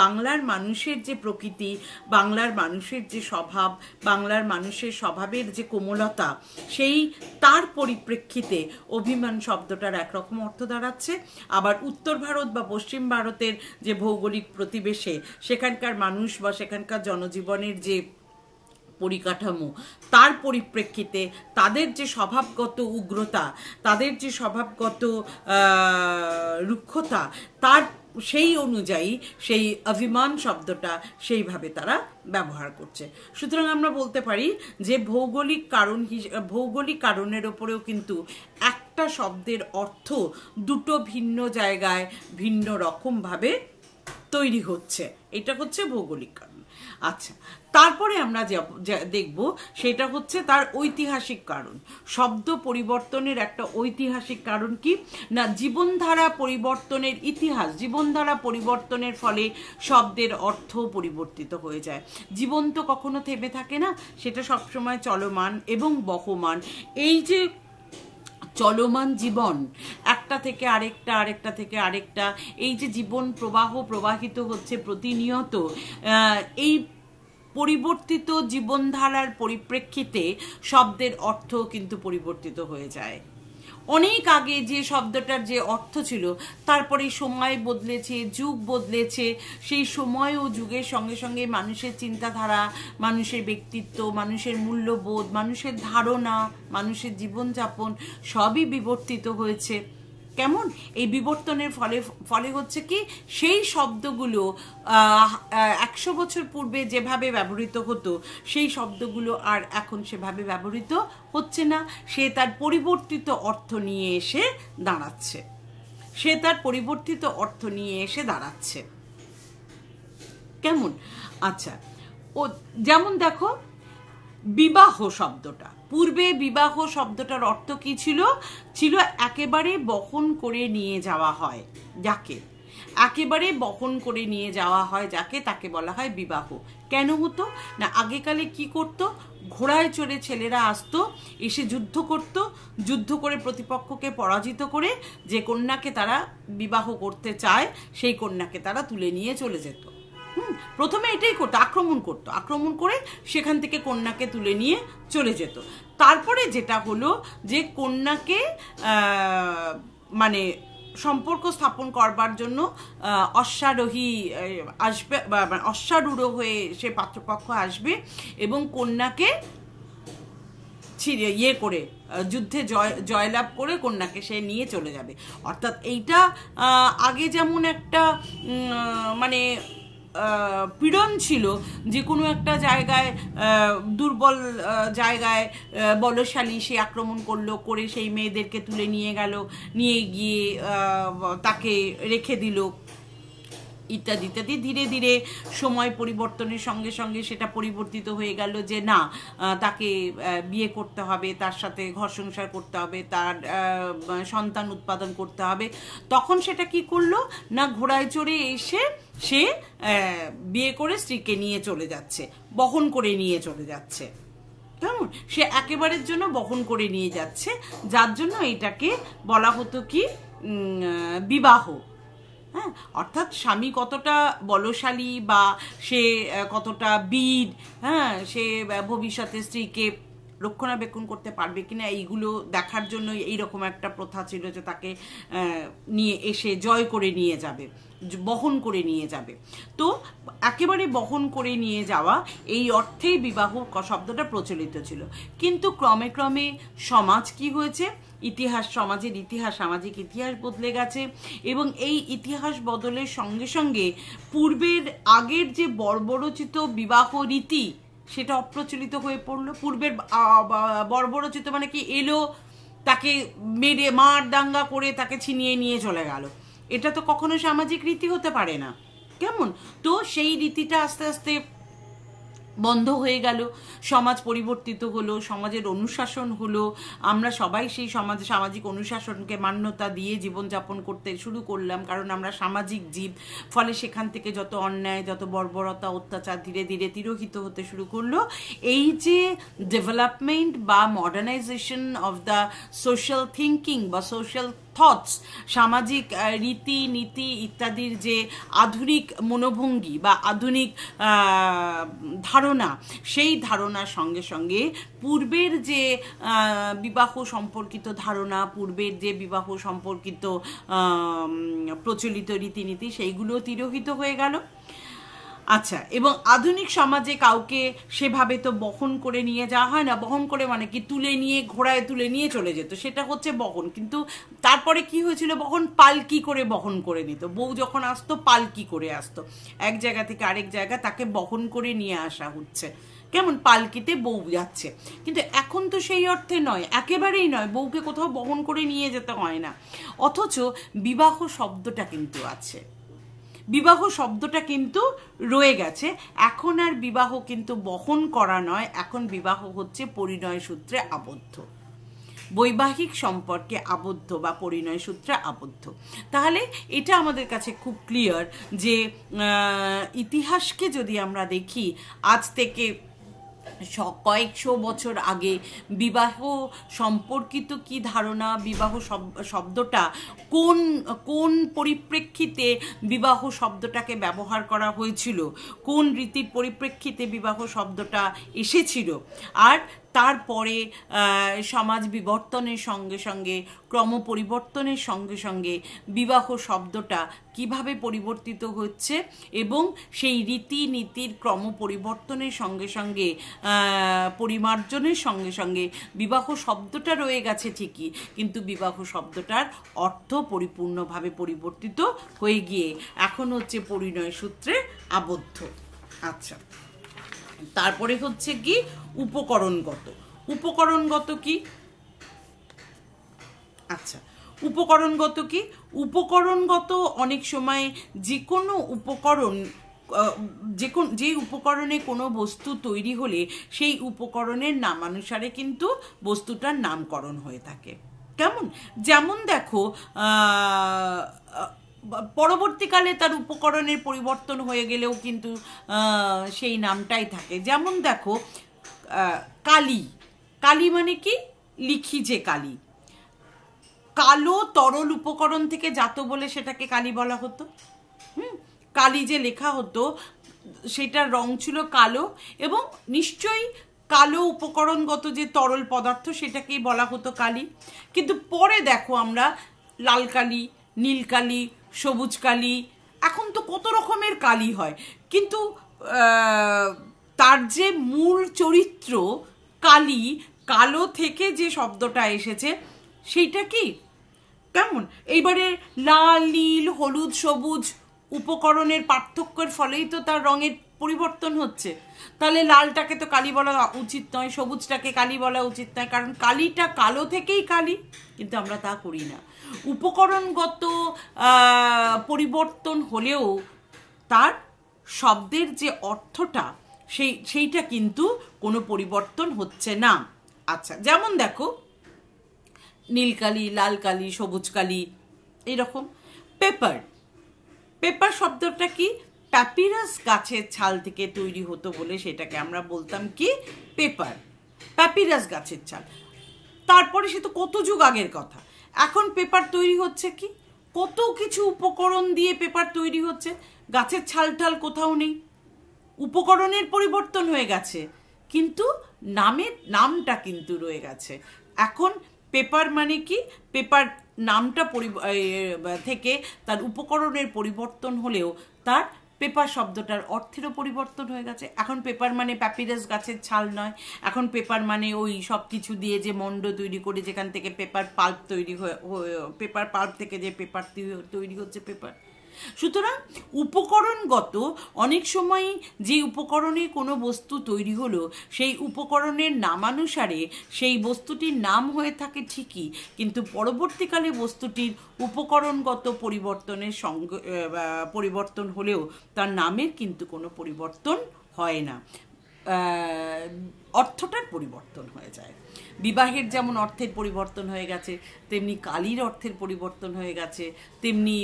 বাংলার মানুষের যে প্রকৃতি বাংলার মানুষের যে স্বভাব বাংলার মানুষের স্বভাবের যে কোমলতা সেই তার পরিপ্রেক্ষিতে অভিমান শব্দটার একরকম অর্থ দাঁড়াচ্ছে আবার উত্তর ভারত বা পশ্চিম ভারতের যে ভৌগোলিক প্রতিবেশে সেখানকার মানুষ বা সেখানকার জনজীবনের যে পরিকাঠামো তার পরিপ্রেক্ষিতে তাদের যে স্বভাবগত উগ্রতা তাদের যে স্বভাবগত রুক্ষতা তার সেই অনুযায়ী সেই অভিমান শব্দটা সেইভাবে তারা ব্যবহার করছে সুতরাং আমরা বলতে পারি যে ভৌগোলিক কারণ ভৌগোলিক কারণের ওপরেও কিন্তু একটা শব্দের অর্থ দুটো ভিন্ন জায়গায় ভিন্ন রকমভাবে তৈরি হচ্ছে এটা হচ্ছে ভৌগোলিক কারণ আচ্ছা তারপরে আমরা দেখব সেটা হচ্ছে তার ঐতিহাসিক কারণ শব্দ পরিবর্তনের একটা ঐতিহাসিক কারণ কি না জীবনধারা পরিবর্তনের ইতিহাস জীবনধারা পরিবর্তনের ফলে শব্দের অর্থ পরিবর্তিত হয়ে যায় জীবন তো কখনো থেমে থাকে না সেটা সবসময় চলমান এবং বহমান এই যে চলমান জীবন একটা থেকে আরেকটা আরেকটা থেকে আরেকটা এই যে জীবন প্রবাহ প্রবাহিত হচ্ছে প্রতিনিয়ত এই পরিবর্তিত জীবনধারার পরিপ্রেক্ষিতে শব্দের অর্থ কিন্তু পরিবর্তিত হয়ে যায় অনেক আগে যে শব্দটার যে অর্থ ছিল তারপরে সময় বদলেছে যুগ বদলেছে সেই সময় ও যুগের সঙ্গে সঙ্গে মানুষের চিন্তাধারা মানুষের ব্যক্তিত্ব মানুষের মূল্যবোধ মানুষের ধারণা মানুষের জীবনযাপন সবই বিবর্তিত হয়েছে কেমন এই বিবর্তনের ফলে ফলে হচ্ছে কি সেই শব্দগুলো একশো বছর পূর্বে যেভাবে ব্যবহৃত হতো সেই শব্দগুলো আর এখন সেভাবে ব্যবহৃত হচ্ছে না সে তার পরিবর্তিত অর্থ নিয়ে এসে দাঁড়াচ্ছে সে তার পরিবর্তিত অর্থ নিয়ে এসে দাঁড়াচ্ছে কেমন আচ্ছা ও যেমন দেখো বিবাহ শব্দটা পূর্বে বিবাহ শব্দটার অর্থ কি ছিল ছিল একেবারে বহন করে নিয়ে যাওয়া হয় যাকে একেবারে বহন করে নিয়ে যাওয়া হয় যাকে তাকে বলা হয় বিবাহ কেন হতো না আগেকালে কি করত ঘোড়ায় চড়ে ছেলেরা আসতো এসে যুদ্ধ করত যুদ্ধ করে প্রতিপক্ষকে পরাজিত করে যে কন্যাকে তারা বিবাহ করতে চায় সেই কন্যাকে তারা তুলে নিয়ে চলে যেত হুম প্রথমে এটাই করতো আক্রমণ করতো আক্রমণ করে সেখান থেকে কন্যাকে তুলে নিয়ে চলে যেত তারপরে যেটা হলো যে কন্যাকে মানে সম্পর্ক স্থাপন করবার জন্য অশ্বারোহী আসবে মানে অশ্বারূঢ় হয়ে সে পাত্রপক্ষ আসবে এবং কন্যাকে ছিঁড়ে ইয়ে করে যুদ্ধে জয় জয়লাভ করে কন্যাকে সে নিয়ে চলে যাবে অর্থাৎ এইটা আগে যেমন একটা মানে পীড়ন ছিল যে কোনো একটা জায়গায় দুর্বল জায়গায় বলশালী সে আক্রমণ করলো করে সেই মেয়েদেরকে তুলে নিয়ে গেল নিয়ে গিয়ে তাকে রেখে দিল ইত্যাদি ইত্যাদি ধীরে ধীরে সময় পরিবর্তনের সঙ্গে সঙ্গে সেটা পরিবর্তিত হয়ে গেল যে না তাকে বিয়ে করতে হবে তার সাথে ঘর সংসার করতে হবে তার সন্তান উৎপাদন করতে হবে তখন সেটা কি করলো না ঘোড়ায় চড়ে এসে সে বিয়ে করে স্ত্রীকে নিয়ে চলে যাচ্ছে বহন করে নিয়ে চলে যাচ্ছে কেমন সে একেবারের জন্য বহন করে নিয়ে যাচ্ছে যার জন্য এটাকে বলা হতো কি বিবাহ হ্যাঁ অর্থাৎ স্বামী কতটা বলশালী বা সে কতটা বিড হ্যাঁ সে ভবিষ্যতে স্ত্রীকে রক্ষণাবেক্ষণ করতে পারবে কিনা এইগুলো দেখার জন্য এইরকম একটা প্রথা ছিল যে তাকে নিয়ে এসে জয় করে নিয়ে যাবে বহন করে নিয়ে যাবে তো একেবারে বহন করে নিয়ে যাওয়া এই অর্থেই বিবাহ শব্দটা প্রচলিত ছিল কিন্তু ক্রমে ক্রমে সমাজ কি হয়েছে ইতিহাস সমাজের ইতিহাস সামাজিক ইতিহাস বদলে গেছে এবং এই ইতিহাস বদলের সঙ্গে সঙ্গে পূর্বের আগের যে বর্বরচিত বিবাহ রীতি সেটা অপ্রচলিত হয়ে পড়লো পূর্বের বর্বরচিত মানে কি এলো তাকে মেরে মার দাঙ্গা করে তাকে ছিনিয়ে নিয়ে চলে গেল এটা তো কখনো সামাজিক রীতি হতে পারে না কেমন তো সেই রীতিটা আস্তে আস্তে বন্ধ হয়ে গেল সমাজ পরিবর্তিত হলো সমাজের অনুশাসন হলো আমরা সবাই সেই সমাজ সামাজিক অনুশাসনকে মান্যতা দিয়ে জীবনযাপন করতে শুরু করলাম কারণ আমরা সামাজিক জীব ফলে সেখান থেকে যত অন্যায় যত বর্বরতা অত্যাচার ধীরে ধীরে তিরোহিত হতে শুরু করলো এই যে ডেভেলপমেন্ট বা modernisation of the social thinking বা সোশ্যাল থটস সামাজিক রীতি নীতি ইত্যাদির যে আধুনিক মনোভঙ্গি বা আধুনিক ধারণা সেই ধারণার সঙ্গে সঙ্গে পূর্বের যে বিবাহ সম্পর্কিত ধারণা পূর্বের যে বিবাহ সম্পর্কিত প্রচলিত রীতিনীতি সেইগুলো তিরোহিত হয়ে গেল আচ্ছা এবং আধুনিক সমাজে কাউকে সেভাবে তো বহন করে নিয়ে যাওয়া হয় না বহন করে মানে কি তুলে নিয়ে ঘোড়ায় তুলে নিয়ে চলে যেত সেটা হচ্ছে বহন কিন্তু তারপরে কি হয়েছিল বহন পালকি করে বহন করে নিত বউ যখন আসতো পালকি করে আসতো এক জায়গা থেকে আরেক জায়গা তাকে বহন করে নিয়ে আসা হচ্ছে কেমন পালকিতে বউ যাচ্ছে কিন্তু এখন তো সেই অর্থে নয় একেবারেই নয় বউকে কোথাও বহন করে নিয়ে যেতে হয় না অথচ বিবাহ শব্দটা কিন্তু আছে বিবাহ শব্দটা কিন্তু রয়ে গেছে এখন আর বিবাহ কিন্তু বহন করা নয় এখন বিবাহ হচ্ছে পরিণয় সূত্রে আবদ্ধ বৈবাহিক সম্পর্কে আবদ্ধ বা পরিণয় সূত্রে আবদ্ধ তাহলে এটা আমাদের কাছে খুব ক্লিয়ার যে ইতিহাসকে যদি আমরা দেখি আজ থেকে কয়েকশো বছর আগে বিবাহ সম্পর্কিত কি ধারণা বিবাহ শব্দটা কোন কোন পরিপ্রেক্ষিতে বিবাহ শব্দটাকে ব্যবহার করা হয়েছিল কোন রীতির পরিপ্রেক্ষিতে বিবাহ শব্দটা এসেছিল আর তারপরে সমাজ বিবর্তনের সঙ্গে সঙ্গে ক্রম পরিবর্তনের সঙ্গে সঙ্গে বিবাহ শব্দটা কিভাবে পরিবর্তিত হচ্ছে এবং সেই রীতিনীতির ক্রম পরিবর্তনের সঙ্গে সঙ্গে পরিমার্জনের সঙ্গে সঙ্গে বিবাহ শব্দটা রয়ে গেছে ঠিকই কিন্তু বিবাহ শব্দটার অর্থ পরিপূর্ণভাবে পরিবর্তিত হয়ে গিয়ে এখন হচ্ছে পরিণয় সূত্রে আবদ্ধ আচ্ছা তারপরে হচ্ছে কি উপকরণগত উপকরণগত কি আচ্ছা উপকরণগত কি উপকরণগত অনেক সময় যে কোনো উপকরণ যে কোন যে উপকরণে কোনো বস্তু তৈরি হলে সেই উপকরণের নামানুসারে কিন্তু বস্তুটার নামকরণ হয়ে থাকে কেমন যেমন দেখো পরবর্তীকালে তার উপকরণের পরিবর্তন হয়ে গেলেও কিন্তু সেই নামটাই থাকে যেমন দেখো কালি কালি মানে কি লিখি যে কালি কালো তরল উপকরণ থেকে জাত বলে সেটাকে কালি বলা হতো হুম কালি যে লেখা হতো সেটার রং ছিল কালো এবং নিশ্চয়ই কালো উপকরণগত যে তরল পদার্থ সেটাকেই বলা হতো কালি কিন্তু পরে দেখো আমরা লাল কালি নীল কালি সবুজ কালি এখন তো কত রকমের কালি হয় কিন্তু তার যে মূল চরিত্র কালি কালো থেকে যে শব্দটা এসেছে সেইটা কি কেমন এইবারে লাল নীল হলুদ সবুজ উপকরণের পার্থক্যের ফলেই তো তার রঙের পরিবর্তন হচ্ছে তাহলে লালটাকে তো কালি বলা উচিত নয় সবুজটাকে কালি বলা উচিত নয় কারণ কালিটা কালো থেকেই কালি কিন্তু আমরা তা করি না উপকরণগত পরিবর্তন হলেও তার শব্দের যে অর্থটা সেই সেইটা কিন্তু কোনো পরিবর্তন হচ্ছে না আচ্ছা যেমন দেখো নীলকালি লাল কালি সবুজ কালি এরকম পেপার পেপার শব্দটা কি প্যাপিরাস গাছের ছাল থেকে তৈরি হতো বলে সেটাকে আমরা বলতাম কি পেপার প্যাপিরাস গাছের ছাল তারপরে সে তো কত যুগ আগের কথা এখন পেপার তৈরি হচ্ছে কি কত কিছু উপকরণ দিয়ে পেপার তৈরি হচ্ছে গাছের ছাল টাল কোথাও নেই উপকরণের পরিবর্তন হয়ে গেছে কিন্তু নামের নামটা কিন্তু রয়ে গেছে এখন পেপার মানে কি পেপার নামটা পরি থেকে তার উপকরণের পরিবর্তন হলেও তার পেপার শব্দটার অর্থেরও পরিবর্তন হয়ে গেছে এখন পেপার মানে প্যাপিরাস গাছের ছাল নয় এখন পেপার মানে ওই সব কিছু দিয়ে যে মণ্ড তৈরি করে যেখান থেকে পেপার পাল্প তৈরি হয়ে পেপার পাল্প থেকে যে পেপার তৈরি হচ্ছে পেপার সুতরাং উপকরণগত অনেক সময় যে উপকরণে কোনো বস্তু তৈরি হলো সেই উপকরণের নামানুসারে সেই বস্তুটির নাম হয়ে থাকে ঠিকই কিন্তু পরবর্তীকালে বস্তুটির উপকরণগত পরিবর্তনের সঙ্গে পরিবর্তন হলেও তার নামের কিন্তু কোনো পরিবর্তন হয় না অর্থটার পরিবর্তন হয়ে যায় বিবাহের যেমন অর্থের পরিবর্তন হয়ে গেছে তেমনি কালির অর্থের পরিবর্তন হয়ে গেছে তেমনি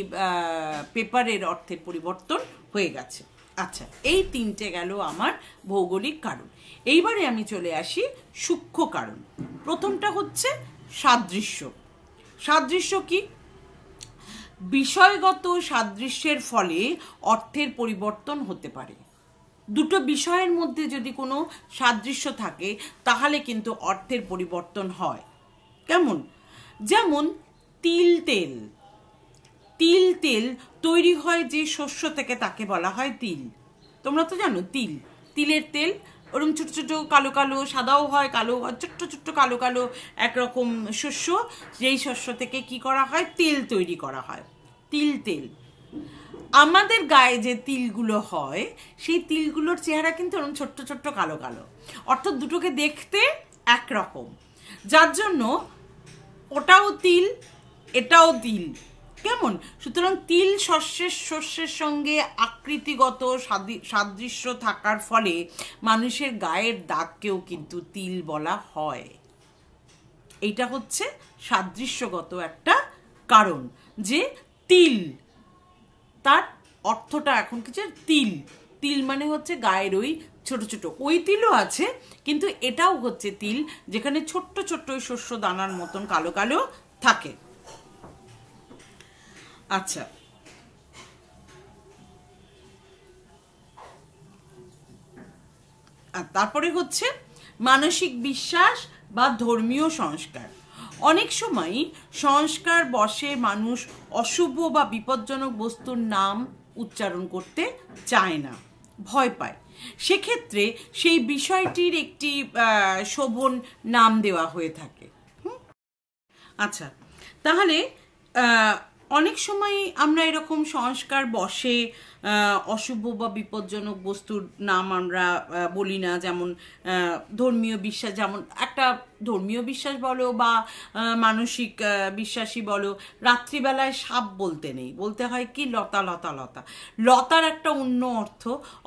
পেপারের অর্থের পরিবর্তন হয়ে গেছে আচ্ছা এই তিনটে গেল আমার ভৌগোলিক কারণ এইবারে আমি চলে আসি সূক্ষ্ম কারণ প্রথমটা হচ্ছে সাদৃশ্য সাদৃশ্য কি বিষয়গত সাদৃশ্যের ফলে অর্থের পরিবর্তন হতে পারে দুটো বিষয়ের মধ্যে যদি কোনো সাদৃশ্য থাকে তাহলে কিন্তু অর্থের পরিবর্তন হয় কেমন যেমন তিল তেল তিল তেল তৈরি হয় যে শস্য থেকে তাকে বলা হয় তিল তোমরা তো জানো তিল তিলের তেল ওরকম ছোট ছোট কালো কালো সাদাও হয় কালো ছোট্ট ছোট্ট কালো কালো একরকম শস্য যেই শস্য থেকে কি করা হয় তেল তৈরি করা হয় তিল তেল আমাদের গায়ে যে তিলগুলো হয় সেই তিলগুলোর চেহারা কিন্তু এরকম ছোট্ট ছোট্ট কালো কালো অর্থাৎ দুটোকে দেখতে একরকম যার জন্য ওটাও তিল এটাও তিল কেমন সুতরাং তিল শস্যের শস্যের সঙ্গে আকৃতিগত সাদৃশ্য থাকার ফলে মানুষের গায়ের দাগকেও কিন্তু তিল বলা হয় এটা হচ্ছে সাদৃশ্যগত একটা কারণ যে তিল তার অর্থটা এখন কিছু তিল তিল মানে হচ্ছে গায়ের ওই ছোট ছোট ওই তিলও আছে কিন্তু এটাও হচ্ছে তিল যেখানে ছোট্ট ছোট্ট ওই শস্য দানার মতন কালো কালো থাকে আচ্ছা তারপরে হচ্ছে মানসিক বিশ্বাস বা ধর্মীয় সংস্কার অনেক সময় সংস্কার বসে মানুষ অশুভ বা বিপজ্জনক বস্তুর নাম উচ্চারণ করতে চায় না ভয় পায় সেক্ষেত্রে সেই বিষয়টির একটি শোভন নাম দেওয়া হয়ে থাকে আচ্ছা তাহলে অনেক সময় আমরা এরকম সংস্কার বসে অশুভ বা বিপজ্জনক বস্তুর নাম আমরা বলি না যেমন ধর্মীয় বিশ্বাস যেমন একটা ধর্মীয় বিশ্বাস বলো বা মানসিক বিশ্বাসী বলো রাত্রিবেলায় সাপ বলতে নেই বলতে হয় কি লতা লতা লতা লতার একটা অন্য অর্থ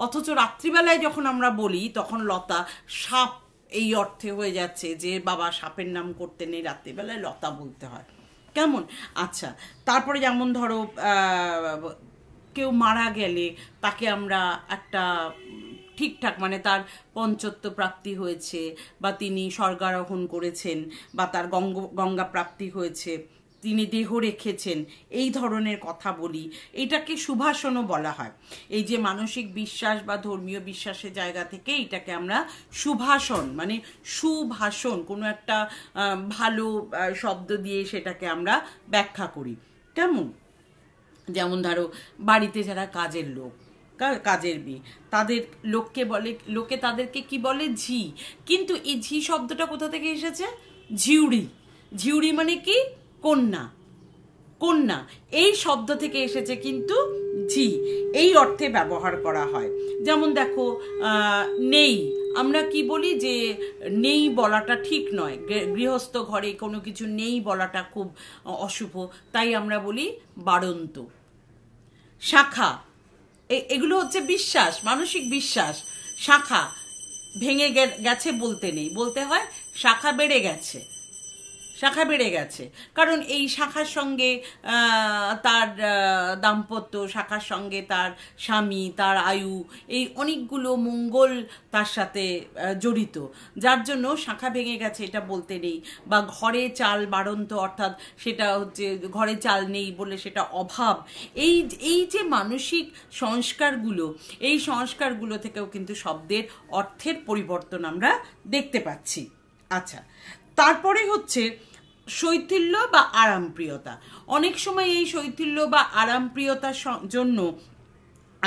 অথচ রাত্রিবেলায় যখন আমরা বলি তখন লতা সাপ এই অর্থে হয়ে যাচ্ছে যে বাবা সাপের নাম করতে নেই রাত্রিবেলায় লতা বলতে হয় কেমন আচ্ছা তারপরে যেমন ধরো কেউ মারা গেলে তাকে আমরা একটা ঠিকঠাক মানে তার পঞ্চত্ব প্রাপ্তি হয়েছে বা তিনি স্বর্গারোহণ করেছেন বা তার গঙ্গ গঙ্গা প্রাপ্তি হয়েছে তিনি দেহ রেখেছেন এই ধরনের কথা বলি এটাকে সুভাষণও বলা হয় এই যে মানসিক বিশ্বাস বা ধর্মীয় বিশ্বাসের জায়গা থেকে এটাকে আমরা সুভাষণ মানে সুভাষণ কোনো একটা ভালো শব্দ দিয়ে সেটাকে আমরা ব্যাখ্যা করি কেমন যেমন ধরো বাড়িতে যারা কাজের লোক কাজের মেয়ে তাদের লোককে বলে লোকে তাদেরকে কি বলে ঝি কিন্তু এই ঝি শব্দটা কোথা থেকে এসেছে ঝিউড়ি ঝিউড়ি মানে কি কন্যা কন্যা এই শব্দ থেকে এসেছে কিন্তু ঝি এই অর্থে ব্যবহার করা হয় যেমন দেখো নেই আমরা কি বলি যে নেই বলাটা ঠিক নয় গৃহস্থ ঘরে কোনো কিছু নেই বলাটা খুব অশুভ তাই আমরা বলি বাড়ন্ত শাখা এগুলো হচ্ছে বিশ্বাস মানসিক বিশ্বাস শাখা ভেঙে গেছে বলতে নেই বলতে হয় শাখা বেড়ে গেছে শাখা বেড়ে গেছে কারণ এই শাখার সঙ্গে তার দাম্পত্য শাখার সঙ্গে তার স্বামী তার আয়ু এই অনেকগুলো মঙ্গল তার সাথে জড়িত যার জন্য শাখা ভেঙে গেছে এটা বলতে নেই বা ঘরে চাল বাড়ন্ত অর্থাৎ সেটা হচ্ছে ঘরে চাল নেই বলে সেটা অভাব এই এই যে মানসিক সংস্কারগুলো এই সংস্কারগুলো থেকেও কিন্তু শব্দের অর্থের পরিবর্তন আমরা দেখতে পাচ্ছি আচ্ছা তারপরে হচ্ছে শৈথিল্য বা আরামপ্রিয়তা অনেক সময় এই শৈথিল্য বা আরামপ্রিয়তার জন্য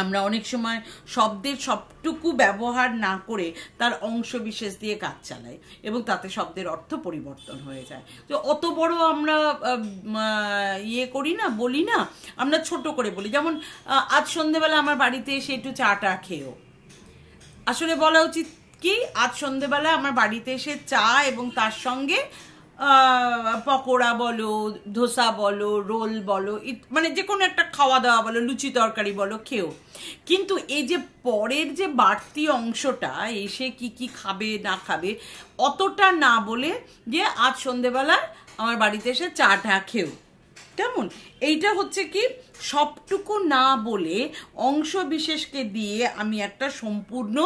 আমরা অনেক সময় শব্দের সবটুকু ব্যবহার না করে তার অংশ বিশেষ দিয়ে কাজ চালাই এবং তাতে শব্দের অর্থ পরিবর্তন হয়ে যায় তো অত বড় আমরা ইয়ে করি না বলি না আমরা ছোট করে বলি যেমন আজ সন্ধেবেলা আমার বাড়িতে এসে একটু চাটা খেয়েও আসলে বলা উচিত কি আজ সন্ধেবেলা আমার বাড়িতে এসে চা এবং তার সঙ্গে পকোড়া বলো ধোসা বলো রোল বলো মানে যে কোনো একটা খাওয়া দাওয়া বলো লুচি তরকারি বলো খেও কিন্তু এই যে পরের যে বাড়তি অংশটা এসে কি কি খাবে না খাবে অতটা না বলে যে আজ সন্ধেবেলা আমার বাড়িতে এসে চা টা খেও কেমন এইটা হচ্ছে কি সবটুকু না বলে অংশ বিশেষকে দিয়ে আমি একটা সম্পূর্ণ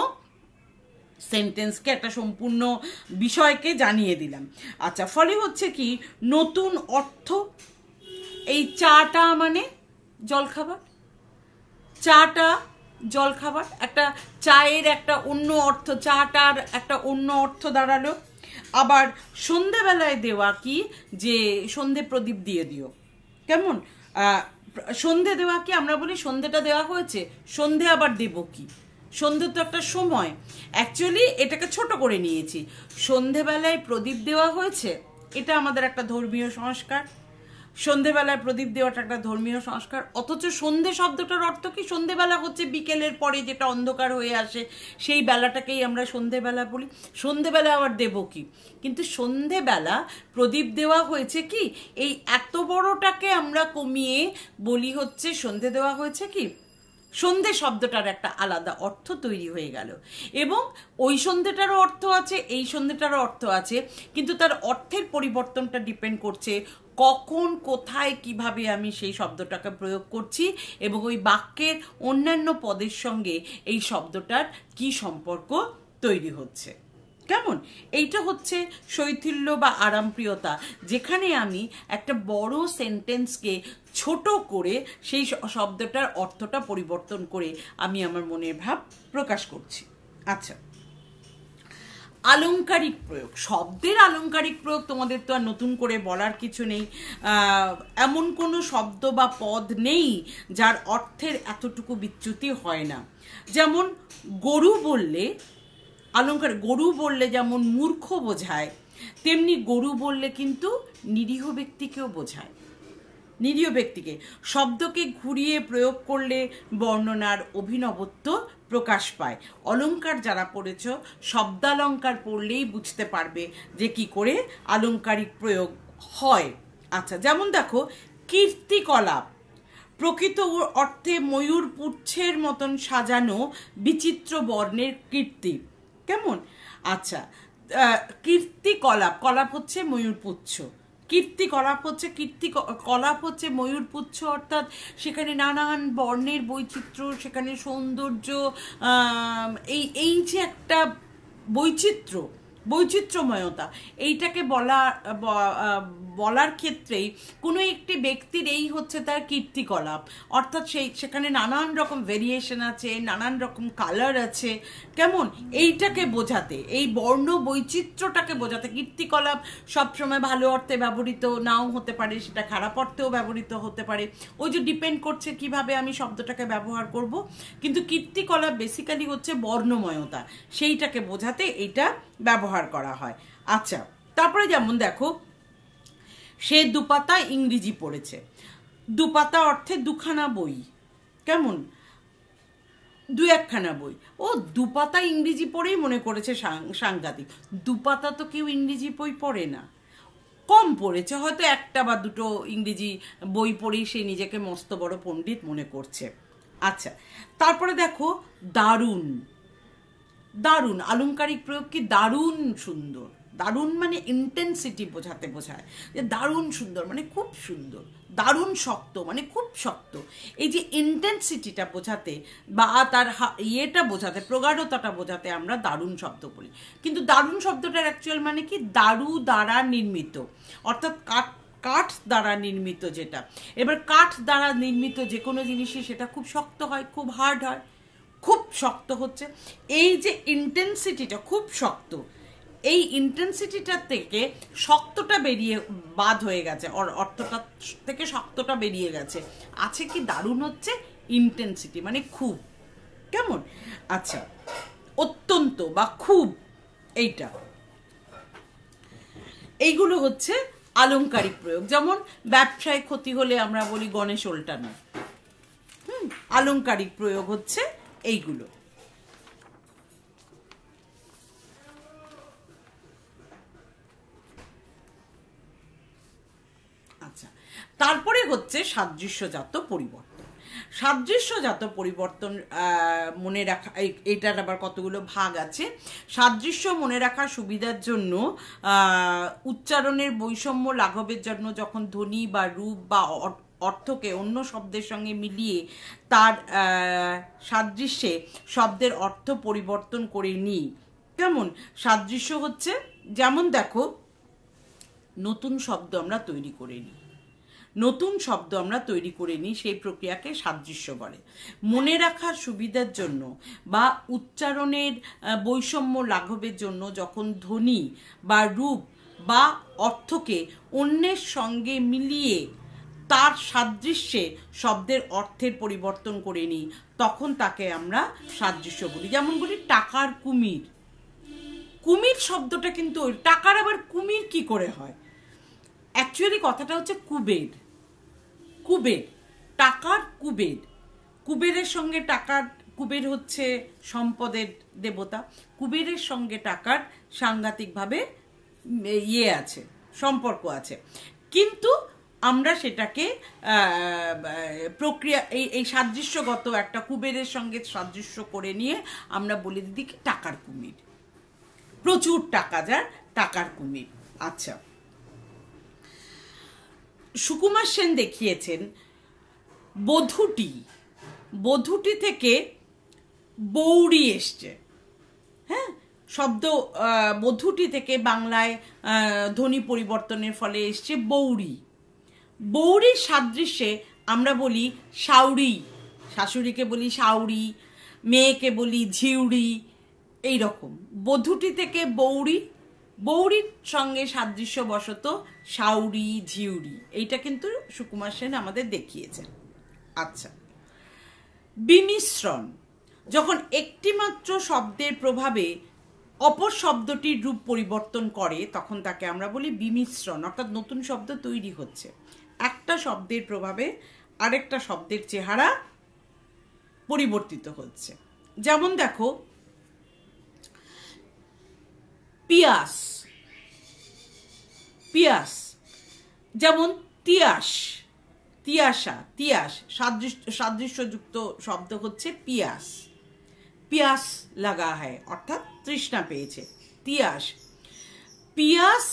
সেন্টেন্সকে একটা সম্পূর্ণ বিষয়কে জানিয়ে দিলাম আচ্ছা ফলে হচ্ছে কি নতুন অর্থ এই চাটা মানে জলখাবার চাটা জলখাবার একটা চায়ের একটা অন্য অর্থ চাটার একটা অন্য অর্থ দাঁড়ালো আবার সন্ধেবেলায় দেওয়া কি যে সন্ধে প্রদীপ দিয়ে দিও কেমন সন্ধে দেওয়া কি আমরা বলি সন্ধেটা দেওয়া হয়েছে সন্ধে আবার দেব কি সন্ধ্যে তো একটা সময় অ্যাকচুয়ালি এটাকে ছোট করে নিয়েছি সন্ধেবেলায় প্রদীপ দেওয়া হয়েছে এটা আমাদের একটা ধর্মীয় সংস্কার সন্ধেবেলায় প্রদীপ দেওয়াটা একটা ধর্মীয় সংস্কার অথচ সন্ধে শব্দটার অর্থ কি সন্ধেবেলা হচ্ছে বিকেলের পরে যেটা অন্ধকার হয়ে আসে সেই বেলাটাকেই আমরা সন্ধেবেলা বলি সন্ধেবেলা আবার দেব কি কিন্তু সন্ধেবেলা প্রদীপ দেওয়া হয়েছে কি এই এত বড়টাকে আমরা কমিয়ে বলি হচ্ছে সন্ধে দেওয়া হয়েছে কি সন্ধে শব্দটার একটা আলাদা অর্থ তৈরি হয়ে গেল এবং ওই সন্ধেটারও অর্থ আছে এই সন্ধেটারও অর্থ আছে কিন্তু তার অর্থের পরিবর্তনটা ডিপেন্ড করছে কখন কোথায় কিভাবে আমি সেই শব্দটাকে প্রয়োগ করছি এবং ওই বাক্যের অন্যান্য পদের সঙ্গে এই শব্দটার কি সম্পর্ক তৈরি হচ্ছে কেমন এইটা হচ্ছে শৈথিল্য বা আরামপ্রিয়তা যেখানে আমি একটা বড় সেন্টেন্সকে ছোট করে সেই শব্দটার অর্থটা পরিবর্তন করে আমি আমার মনের ভাব প্রকাশ করছি আচ্ছা আলংকারিক প্রয়োগ শব্দের আলংকারিক প্রয়োগ তোমাদের তো আর নতুন করে বলার কিছু নেই এমন কোনো শব্দ বা পদ নেই যার অর্থের এতটুকু বিচ্যুতি হয় না যেমন গরু বললে অলঙ্কার গরু বললে যেমন মূর্খ বোঝায় তেমনি গরু বললে কিন্তু নিরীহ ব্যক্তিকেও বোঝায় নিরীহ ব্যক্তিকে শব্দকে ঘুরিয়ে প্রয়োগ করলে বর্ণনার অভিনবত্ব প্রকাশ পায় অলঙ্কার যারা পড়েছ শব্দালঙ্কার পড়লেই বুঝতে পারবে যে কি করে আলঙ্কারিক প্রয়োগ হয় আচ্ছা যেমন দেখো কীর্তিকলাপ প্রকৃত অর্থে ময়ূর পুচ্ছের মতন সাজানো বিচিত্র বর্ণের কীর্তি কেমন আচ্ছা কীর্তি কলাপ কলাপ হচ্ছে ময়ূরপুচ্ছ কীর্তি কলাপ হচ্ছে কীর্তি কলাপ হচ্ছে ময়ূরপুচ্ছ অর্থাৎ সেখানে নানান বর্ণের বৈচিত্র্য সেখানে সৌন্দর্য এই এই যে একটা বৈচিত্র্য বৈচিত্র্যময়তা এইটাকে বলা বলার ক্ষেত্রেই কোনো একটি ব্যক্তির এই হচ্ছে তার কীর্তিকলাপ অর্থাৎ সেই সেখানে নানান রকম ভেরিয়েশন আছে নানান রকম কালার আছে কেমন এইটাকে বোঝাতে এই বর্ণ বৈচিত্র্যটাকে বোঝাতে কীর্তিকলাপ সবসময় ভালো অর্থে ব্যবহৃত নাও হতে পারে সেটা খারাপ অর্থেও ব্যবহৃত হতে পারে ওই যে ডিপেন্ড করছে কিভাবে আমি শব্দটাকে ব্যবহার করব কিন্তু কীর্তিকলাপ বেসিক্যালি হচ্ছে বর্ণময়তা সেইটাকে বোঝাতে এটা ব্যবহার করা হয় আচ্ছা তারপরে যেমন দেখো সে দুপাতা ইংরেজি পড়েছে দুপাতা অর্থে দুখানা বই কেমন দু একখানা বই ও দুপাতা ইংরেজি পড়েই মনে করেছে সাংঘাতিক দুপাতা তো কেউ ইংরেজি বই পড়ে না কম পড়েছে হয়তো একটা বা দুটো ইংরেজি বই পড়েই সে নিজেকে মস্ত বড় পণ্ডিত মনে করছে আচ্ছা তারপরে দেখো দারুণ দারুণ আলংকারিক প্রয়োগ কি দারুণ সুন্দর দারুণ মানে ইন্টেন্সিটি বোঝাতে বোঝায় যে দারুণ সুন্দর মানে খুব সুন্দর দারুণ শক্ত মানে খুব শক্ত এই যে ইন্টেন্সিটিটা বোঝাতে বা তার ইয়েটা বোঝাতে প্রগাঢ়তাটা বোঝাতে আমরা দারুণ শব্দ বলি কিন্তু দারুণ শব্দটার অ্যাকচুয়াল মানে কি দারু দ্বারা নির্মিত অর্থাৎ কাঠ কাঠ দ্বারা নির্মিত যেটা এবার কাঠ দ্বারা নির্মিত যে কোনো জিনিসে সেটা খুব শক্ত হয় খুব হার্ড হয় খুব শক্ত হচ্ছে এই যে ইন্টেন্সিটিটা খুব শক্ত এই ইন্টেন্সিটিটা থেকে শক্তটা বেরিয়ে বাদ হয়ে গেছে অর্থটা থেকে শক্তটা বেরিয়ে গেছে আছে কি দারুণ হচ্ছে ইন্টেন্সিটি মানে খুব কেমন আচ্ছা অত্যন্ত বা খুব এইটা এইগুলো হচ্ছে আলংকারিক প্রয়োগ যেমন ব্যবসায় ক্ষতি হলে আমরা বলি গণেশ উল্টানো হুম আলংকারিক প্রয়োগ হচ্ছে এইগুলো আচ্ছা তারপরে হচ্ছে সাদৃশ্যজাত পরিবর্তন সাদৃশ্যজাত পরিবর্তন মনে রাখা এটার আবার কতগুলো ভাগ আছে সাদৃশ্য মনে রাখার সুবিধার জন্য উচ্চারণের বৈষম্য লাঘবের জন্য যখন ধ্বনি বা রূপ বা অর্থকে অন্য শব্দের সঙ্গে মিলিয়ে তার সাদৃশ্যে শব্দের অর্থ পরিবর্তন করে নিই কেমন সাদৃশ্য হচ্ছে যেমন দেখো নতুন শব্দ আমরা তৈরি করে নিই নতুন শব্দ আমরা তৈরি করে নিই সেই প্রক্রিয়াকে সাদৃশ্য বলে মনে রাখার সুবিধার জন্য বা উচ্চারণের বৈষম্য লাঘবের জন্য যখন ধ্বনি বা রূপ বা অর্থকে অন্যের সঙ্গে মিলিয়ে তার সাদৃশ্যে শব্দের অর্থের পরিবর্তন করে নিই তখন তাকে আমরা সাদৃশ্য বলি যেমন বলি টাকার কুমির কুমির শব্দটা কিন্তু টাকার আবার কুমির কি করে হয় অ্যাকচুয়ালি কথাটা হচ্ছে কুবের কুবের টাকার কুবের কুবেরের সঙ্গে টাকার কুবের হচ্ছে সম্পদের দেবতা কুবেরের সঙ্গে টাকার সাংঘাতিকভাবে ইয়ে আছে সম্পর্ক আছে কিন্তু আমরা সেটাকে প্রক্রিয়া এই এই সাদৃশ্যগত একটা কুবেরের সঙ্গে সাদৃশ্য করে নিয়ে আমরা বলে দিদি টাকার কুমির প্রচুর টাকা যার টাকার কুমির আচ্ছা সুকুমার সেন দেখিয়েছেন বধুটি বধুটি থেকে বৌড়ি এসছে হ্যাঁ শব্দ বধুটি থেকে বাংলায় ধ্বনি পরিবর্তনের ফলে এসছে বৌড়ি বৌরির সাদৃশ্যে আমরা বলি সাউরি শাশুড়িকে বলি সাউরি মেয়েকে বলি ঝিউড়ি এই রকম বধুটি থেকে বৌরি বৌরির সঙ্গে সাদৃশ্যবশত সাউরি ঝিউরি এইটা কিন্তু সুকুমার সেন আমাদের দেখিয়েছেন আচ্ছা বিমিশ্রণ যখন একটিমাত্র শব্দের প্রভাবে অপর শব্দটির রূপ পরিবর্তন করে তখন তাকে আমরা বলি বিমিশ্রণ অর্থাৎ নতুন শব্দ তৈরি হচ্ছে একটা শব্দের প্রভাবে আরেকটা শব্দের চেহারা পরিবর্তিত হচ্ছে যেমন দেখো পিয়াস পিয়াস যেমন তিয়াস তিয়াসা তিয়াস সাদৃশ্য সাদৃশ্যযুক্ত শব্দ হচ্ছে পিয়াস পিয়াস লাগা হয় অর্থাৎ তৃষ্ণা পেয়েছে তিয়াস পিয়াস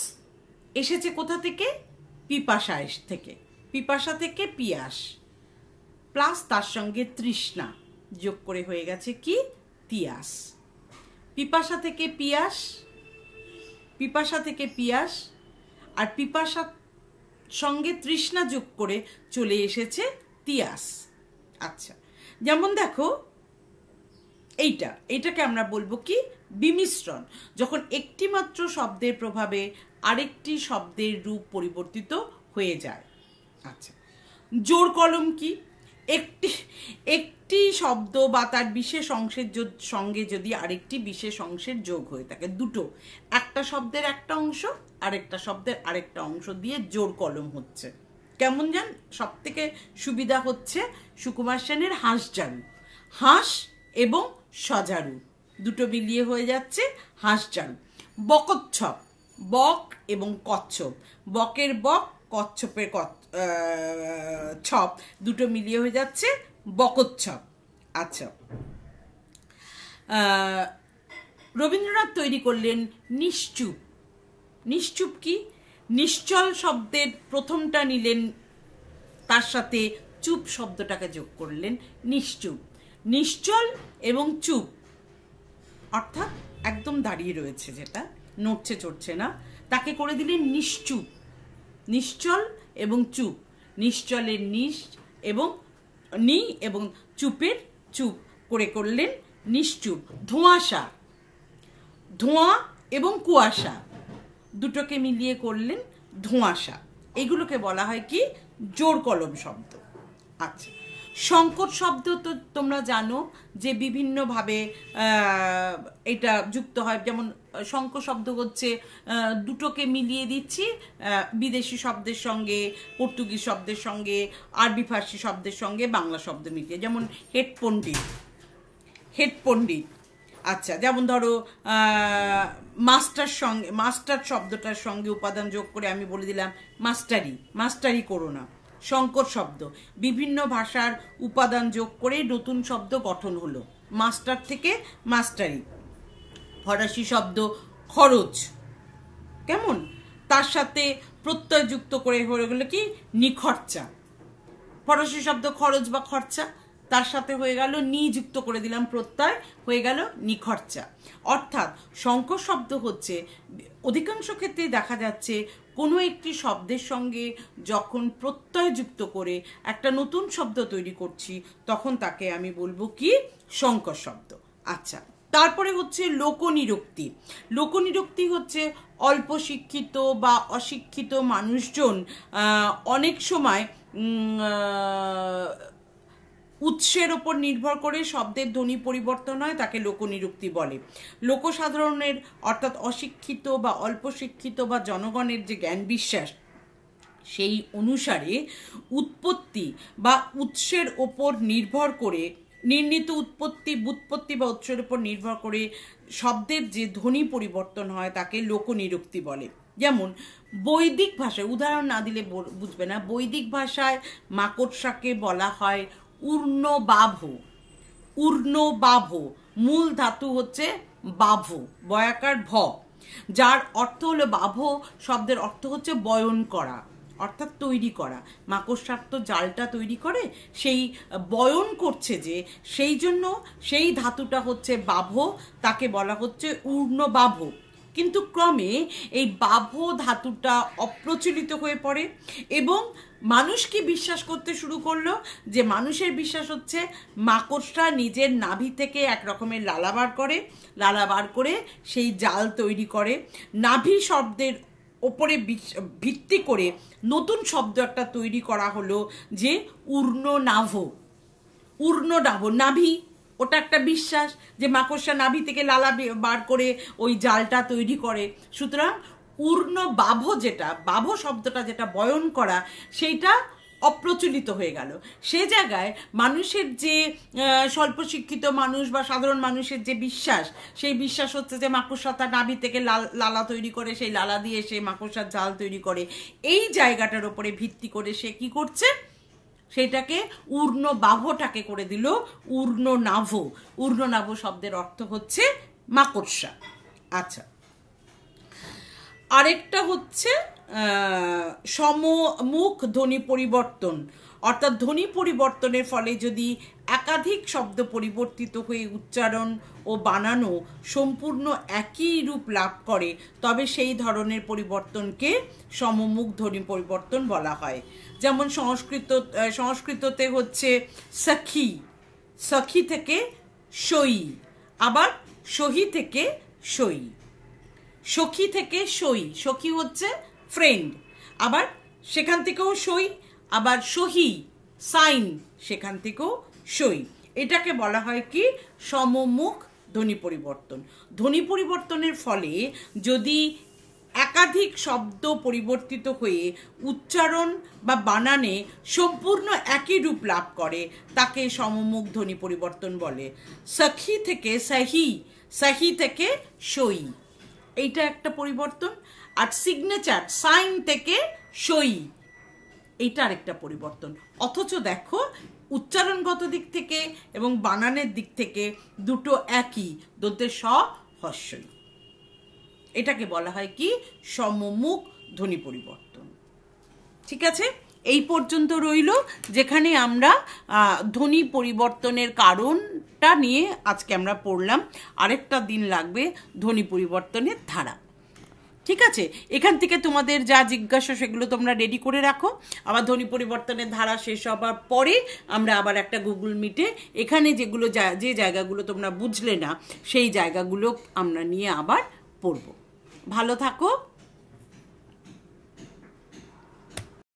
এসেছে কোথা থেকে পিপাসা থেকে পিপাসা থেকে পিয়াস প্লাস তার সঙ্গে তৃষ্ণা যোগ করে হয়ে গেছে কি তিয়াস পিপাসা থেকে পিয়াস পিপাসা থেকে পিয়াস আর পিপাসা সঙ্গে তৃষ্ণা যোগ করে চলে এসেছে তিয়াস আচ্ছা যেমন দেখো এইটা এটাকে আমরা বলবো কি বিমিশ্রণ যখন একটি মাত্র শব্দের প্রভাবে আরেকটি শব্দের রূপ পরিবর্তিত হয়ে যায় আচ্ছা জোর কলম কি একটি একটি শব্দ বা তার বিশেষ অংশের সঙ্গে যদি আরেকটি বিশেষ অংশের যোগ হয়ে থাকে দুটো একটা শব্দের একটা অংশ আরেকটা শব্দের আরেকটা অংশ দিয়ে জোর কলম হচ্ছে কেমন যান সব থেকে সুবিধা হচ্ছে সুকুমার সেনের হাঁস জারু হাঁস এবং সজারু দুটো মিলিয়ে হয়ে যাচ্ছে হাঁসজারু বকচ্ছপ বক এবং কচ্ছপ বকের বক কচ্ছপের ছপ দুটো মিলিয়ে হয়ে যাচ্ছে বকচ্ছপ আচ্ছা রবীন্দ্রনাথ তৈরি করলেন নিশ্চুপ নিশ্চুপ কি নিশ্চল শব্দের প্রথমটা নিলেন তার সাথে চুপ শব্দটাকে যোগ করলেন নিশ্চুপ নিশ্চল এবং চুপ অর্থাৎ একদম দাঁড়িয়ে রয়েছে যেটা নড়ছে চড়ছে না তাকে করে দিলেন নিশ্চুপ নিশ্চল এবং চুপ নিশ্চলের নিশ এবং নি এবং চুপের চুপ করে করলেন নিশ্চুপ ধোঁয়াশা ধোঁয়া এবং কুয়াশা দুটোকে মিলিয়ে করলেন ধোঁয়াশা এগুলোকে বলা হয় কি জোর কলম শব্দ আচ্ছা সংকট শব্দ তো তোমরা জানো যে বিভিন্নভাবে এটা যুক্ত হয় যেমন শঙ্ক শব্দ হচ্ছে দুটোকে মিলিয়ে দিচ্ছি বিদেশি শব্দের সঙ্গে পর্তুগিজ শব্দের সঙ্গে আরবি ফার্সি শব্দের সঙ্গে বাংলা শব্দ মিলিয়ে যেমন হেড পণ্ডিত হেড পণ্ডিত আচ্ছা যেমন ধরো মাস্টার সঙ্গে মাস্টার শব্দটার সঙ্গে উপাদান যোগ করে আমি বলে দিলাম মাস্টারি মাস্টারি করো না শঙ্কর শব্দ বিভিন্ন ভাষার উপাদান যোগ করে নতুন শব্দ গঠন হলো মাস্টার থেকে মাস্টারি ফরাসি শব্দ খরচ কেমন তার সাথে প্রত্যয় যুক্ত করে হয়ে গেলো কি নিখরচা ফরাসি শব্দ খরচ বা খরচা তার সাথে হয়ে গেল নি যুক্ত করে দিলাম প্রত্যয় হয়ে গেল নিখরচা অর্থাৎ শঙ্কর শব্দ হচ্ছে অধিকাংশ ক্ষেত্রে দেখা যাচ্ছে কোনো একটি শব্দের সঙ্গে যখন প্রত্যয় যুক্ত করে একটা নতুন শব্দ তৈরি করছি তখন তাকে আমি বলবো কি শঙ্কর শব্দ আচ্ছা তারপরে হচ্ছে লোকনিরক্তি লোকনিরক্তি হচ্ছে অল্প শিক্ষিত বা অশিক্ষিত মানুষজন অনেক সময় উৎসের ওপর নির্ভর করে শব্দের ধ্বনি পরিবর্তন হয় তাকে লোকনিরুক্তি বলে লোকসাধারণের অর্থাৎ অশিক্ষিত বা অল্প শিক্ষিত বা জনগণের যে জ্ঞান বিশ্বাস সেই অনুসারে উৎপত্তি বা উৎসের ওপর নির্ভর করে নির্ণীত উৎপত্তি বুৎপত্তি বা উৎসের উপর নির্ভর করে শব্দের যে ধ্বনি পরিবর্তন হয় তাকে লোকনিরুক্তি বলে যেমন বৈদিক ভাষায় উদাহরণ না দিলে বুঝবে না বৈদিক ভাষায় মাকড়সাকে বলা হয় উর্ণবাভ উর্ণবাভ মূল ধাতু হচ্ছে বাভ বয়াকার ভ যার অর্থ হলো বাভ শব্দের অর্থ হচ্ছে বয়ন করা অর্থাৎ তৈরি করা মাকড়সার তো জালটা তৈরি করে সেই বয়ন করছে যে সেই জন্য সেই ধাতুটা হচ্ছে বাভ তাকে বলা হচ্ছে উর্ণবাভ বাভ কিন্তু ক্রমে এই বাভ ধাতুটা অপ্রচলিত হয়ে পড়ে এবং মানুষ কি বিশ্বাস করতে শুরু করলো যে মানুষের বিশ্বাস হচ্ছে মাকড়সরা নিজের নাভি থেকে এক রকমের লালা বার করে লালা বার করে সেই জাল তৈরি করে নাভি শব্দের ওপরে ভিত্তি করে নতুন শব্দ একটা তৈরি করা হলো যে উর্ণ নাভ উর্ণ নাভ নাভি ওটা একটা বিশ্বাস যে মাকড়সা নাভি থেকে লালা বার করে ওই জালটা তৈরি করে সুতরাং পূর্ণ বাভ যেটা বাভ শব্দটা যেটা বয়ন করা সেইটা অপ্রচলিত হয়ে গেল সে জায়গায় মানুষের যে স্বল্প শিক্ষিত মানুষ বা সাধারণ মানুষের যে বিশ্বাস সেই বিশ্বাস হচ্ছে যে মাকড়সা নাভি থেকে লাল লালা তৈরি করে সেই লালা দিয়ে সে মাকড়সার জাল তৈরি করে এই জায়গাটার ওপরে ভিত্তি করে সে কি করছে সেটাকে উর্ণ বাভটাকে করে দিল উর্ণ নাভ উর্ণ নাভ শব্দের অর্থ হচ্ছে মাকড়সা আচ্ছা আরেকটা হচ্ছে সম মুখ ধ্বনি পরিবর্তন অর্থাৎ ধ্বনি পরিবর্তনের ফলে যদি একাধিক শব্দ পরিবর্তিত হয়ে উচ্চারণ ও বানানো সম্পূর্ণ একই রূপ লাভ করে তবে সেই ধরনের পরিবর্তনকে সমমুখ ধ্বনি পরিবর্তন বলা হয় যেমন সংস্কৃত সংস্কৃততে হচ্ছে সখি সখি থেকে সই আবার সহি থেকে সই সখী থেকে সই সখী হচ্ছে ফ্রেন্ড আবার সেখান থেকেও সই আবার সহি সাইন সেখান থেকেও সই এটাকে বলা হয় কি সমমুখ ধ্বনি পরিবর্তন ধ্বনি পরিবর্তনের ফলে যদি একাধিক শব্দ পরিবর্তিত হয়ে উচ্চারণ বা বানানে সম্পূর্ণ একই রূপ লাভ করে তাকে সমমুখ ধ্বনি পরিবর্তন বলে সখি থেকে সাহি সাহি থেকে সই এইটা একটা পরিবর্তন আর সিগনেচার সাইন থেকে সই এটা আরেকটা পরিবর্তন অথচ দেখো উচ্চারণগত দিক থেকে এবং বানানের দিক থেকে দুটো একই দন্তে স হস্যই এটাকে বলা হয় কি সমমুখ ধ্বনি পরিবর্তন ঠিক আছে এই পর্যন্ত রইল যেখানে আমরা ধ্বনি পরিবর্তনের কারণটা নিয়ে আজকে আমরা পড়লাম আরেকটা দিন লাগবে ধ্বনি পরিবর্তনের ধারা ঠিক আছে এখান থেকে তোমাদের যা জিজ্ঞাসা সেগুলো তোমরা রেডি করে রাখো আবার ধ্বনি পরিবর্তনের ধারা শেষ হবার পরে আমরা আবার একটা গুগল মিটে এখানে যেগুলো যে জায়গাগুলো তোমরা বুঝলে না সেই জায়গাগুলো আমরা নিয়ে আবার পড়ব ভালো থাকো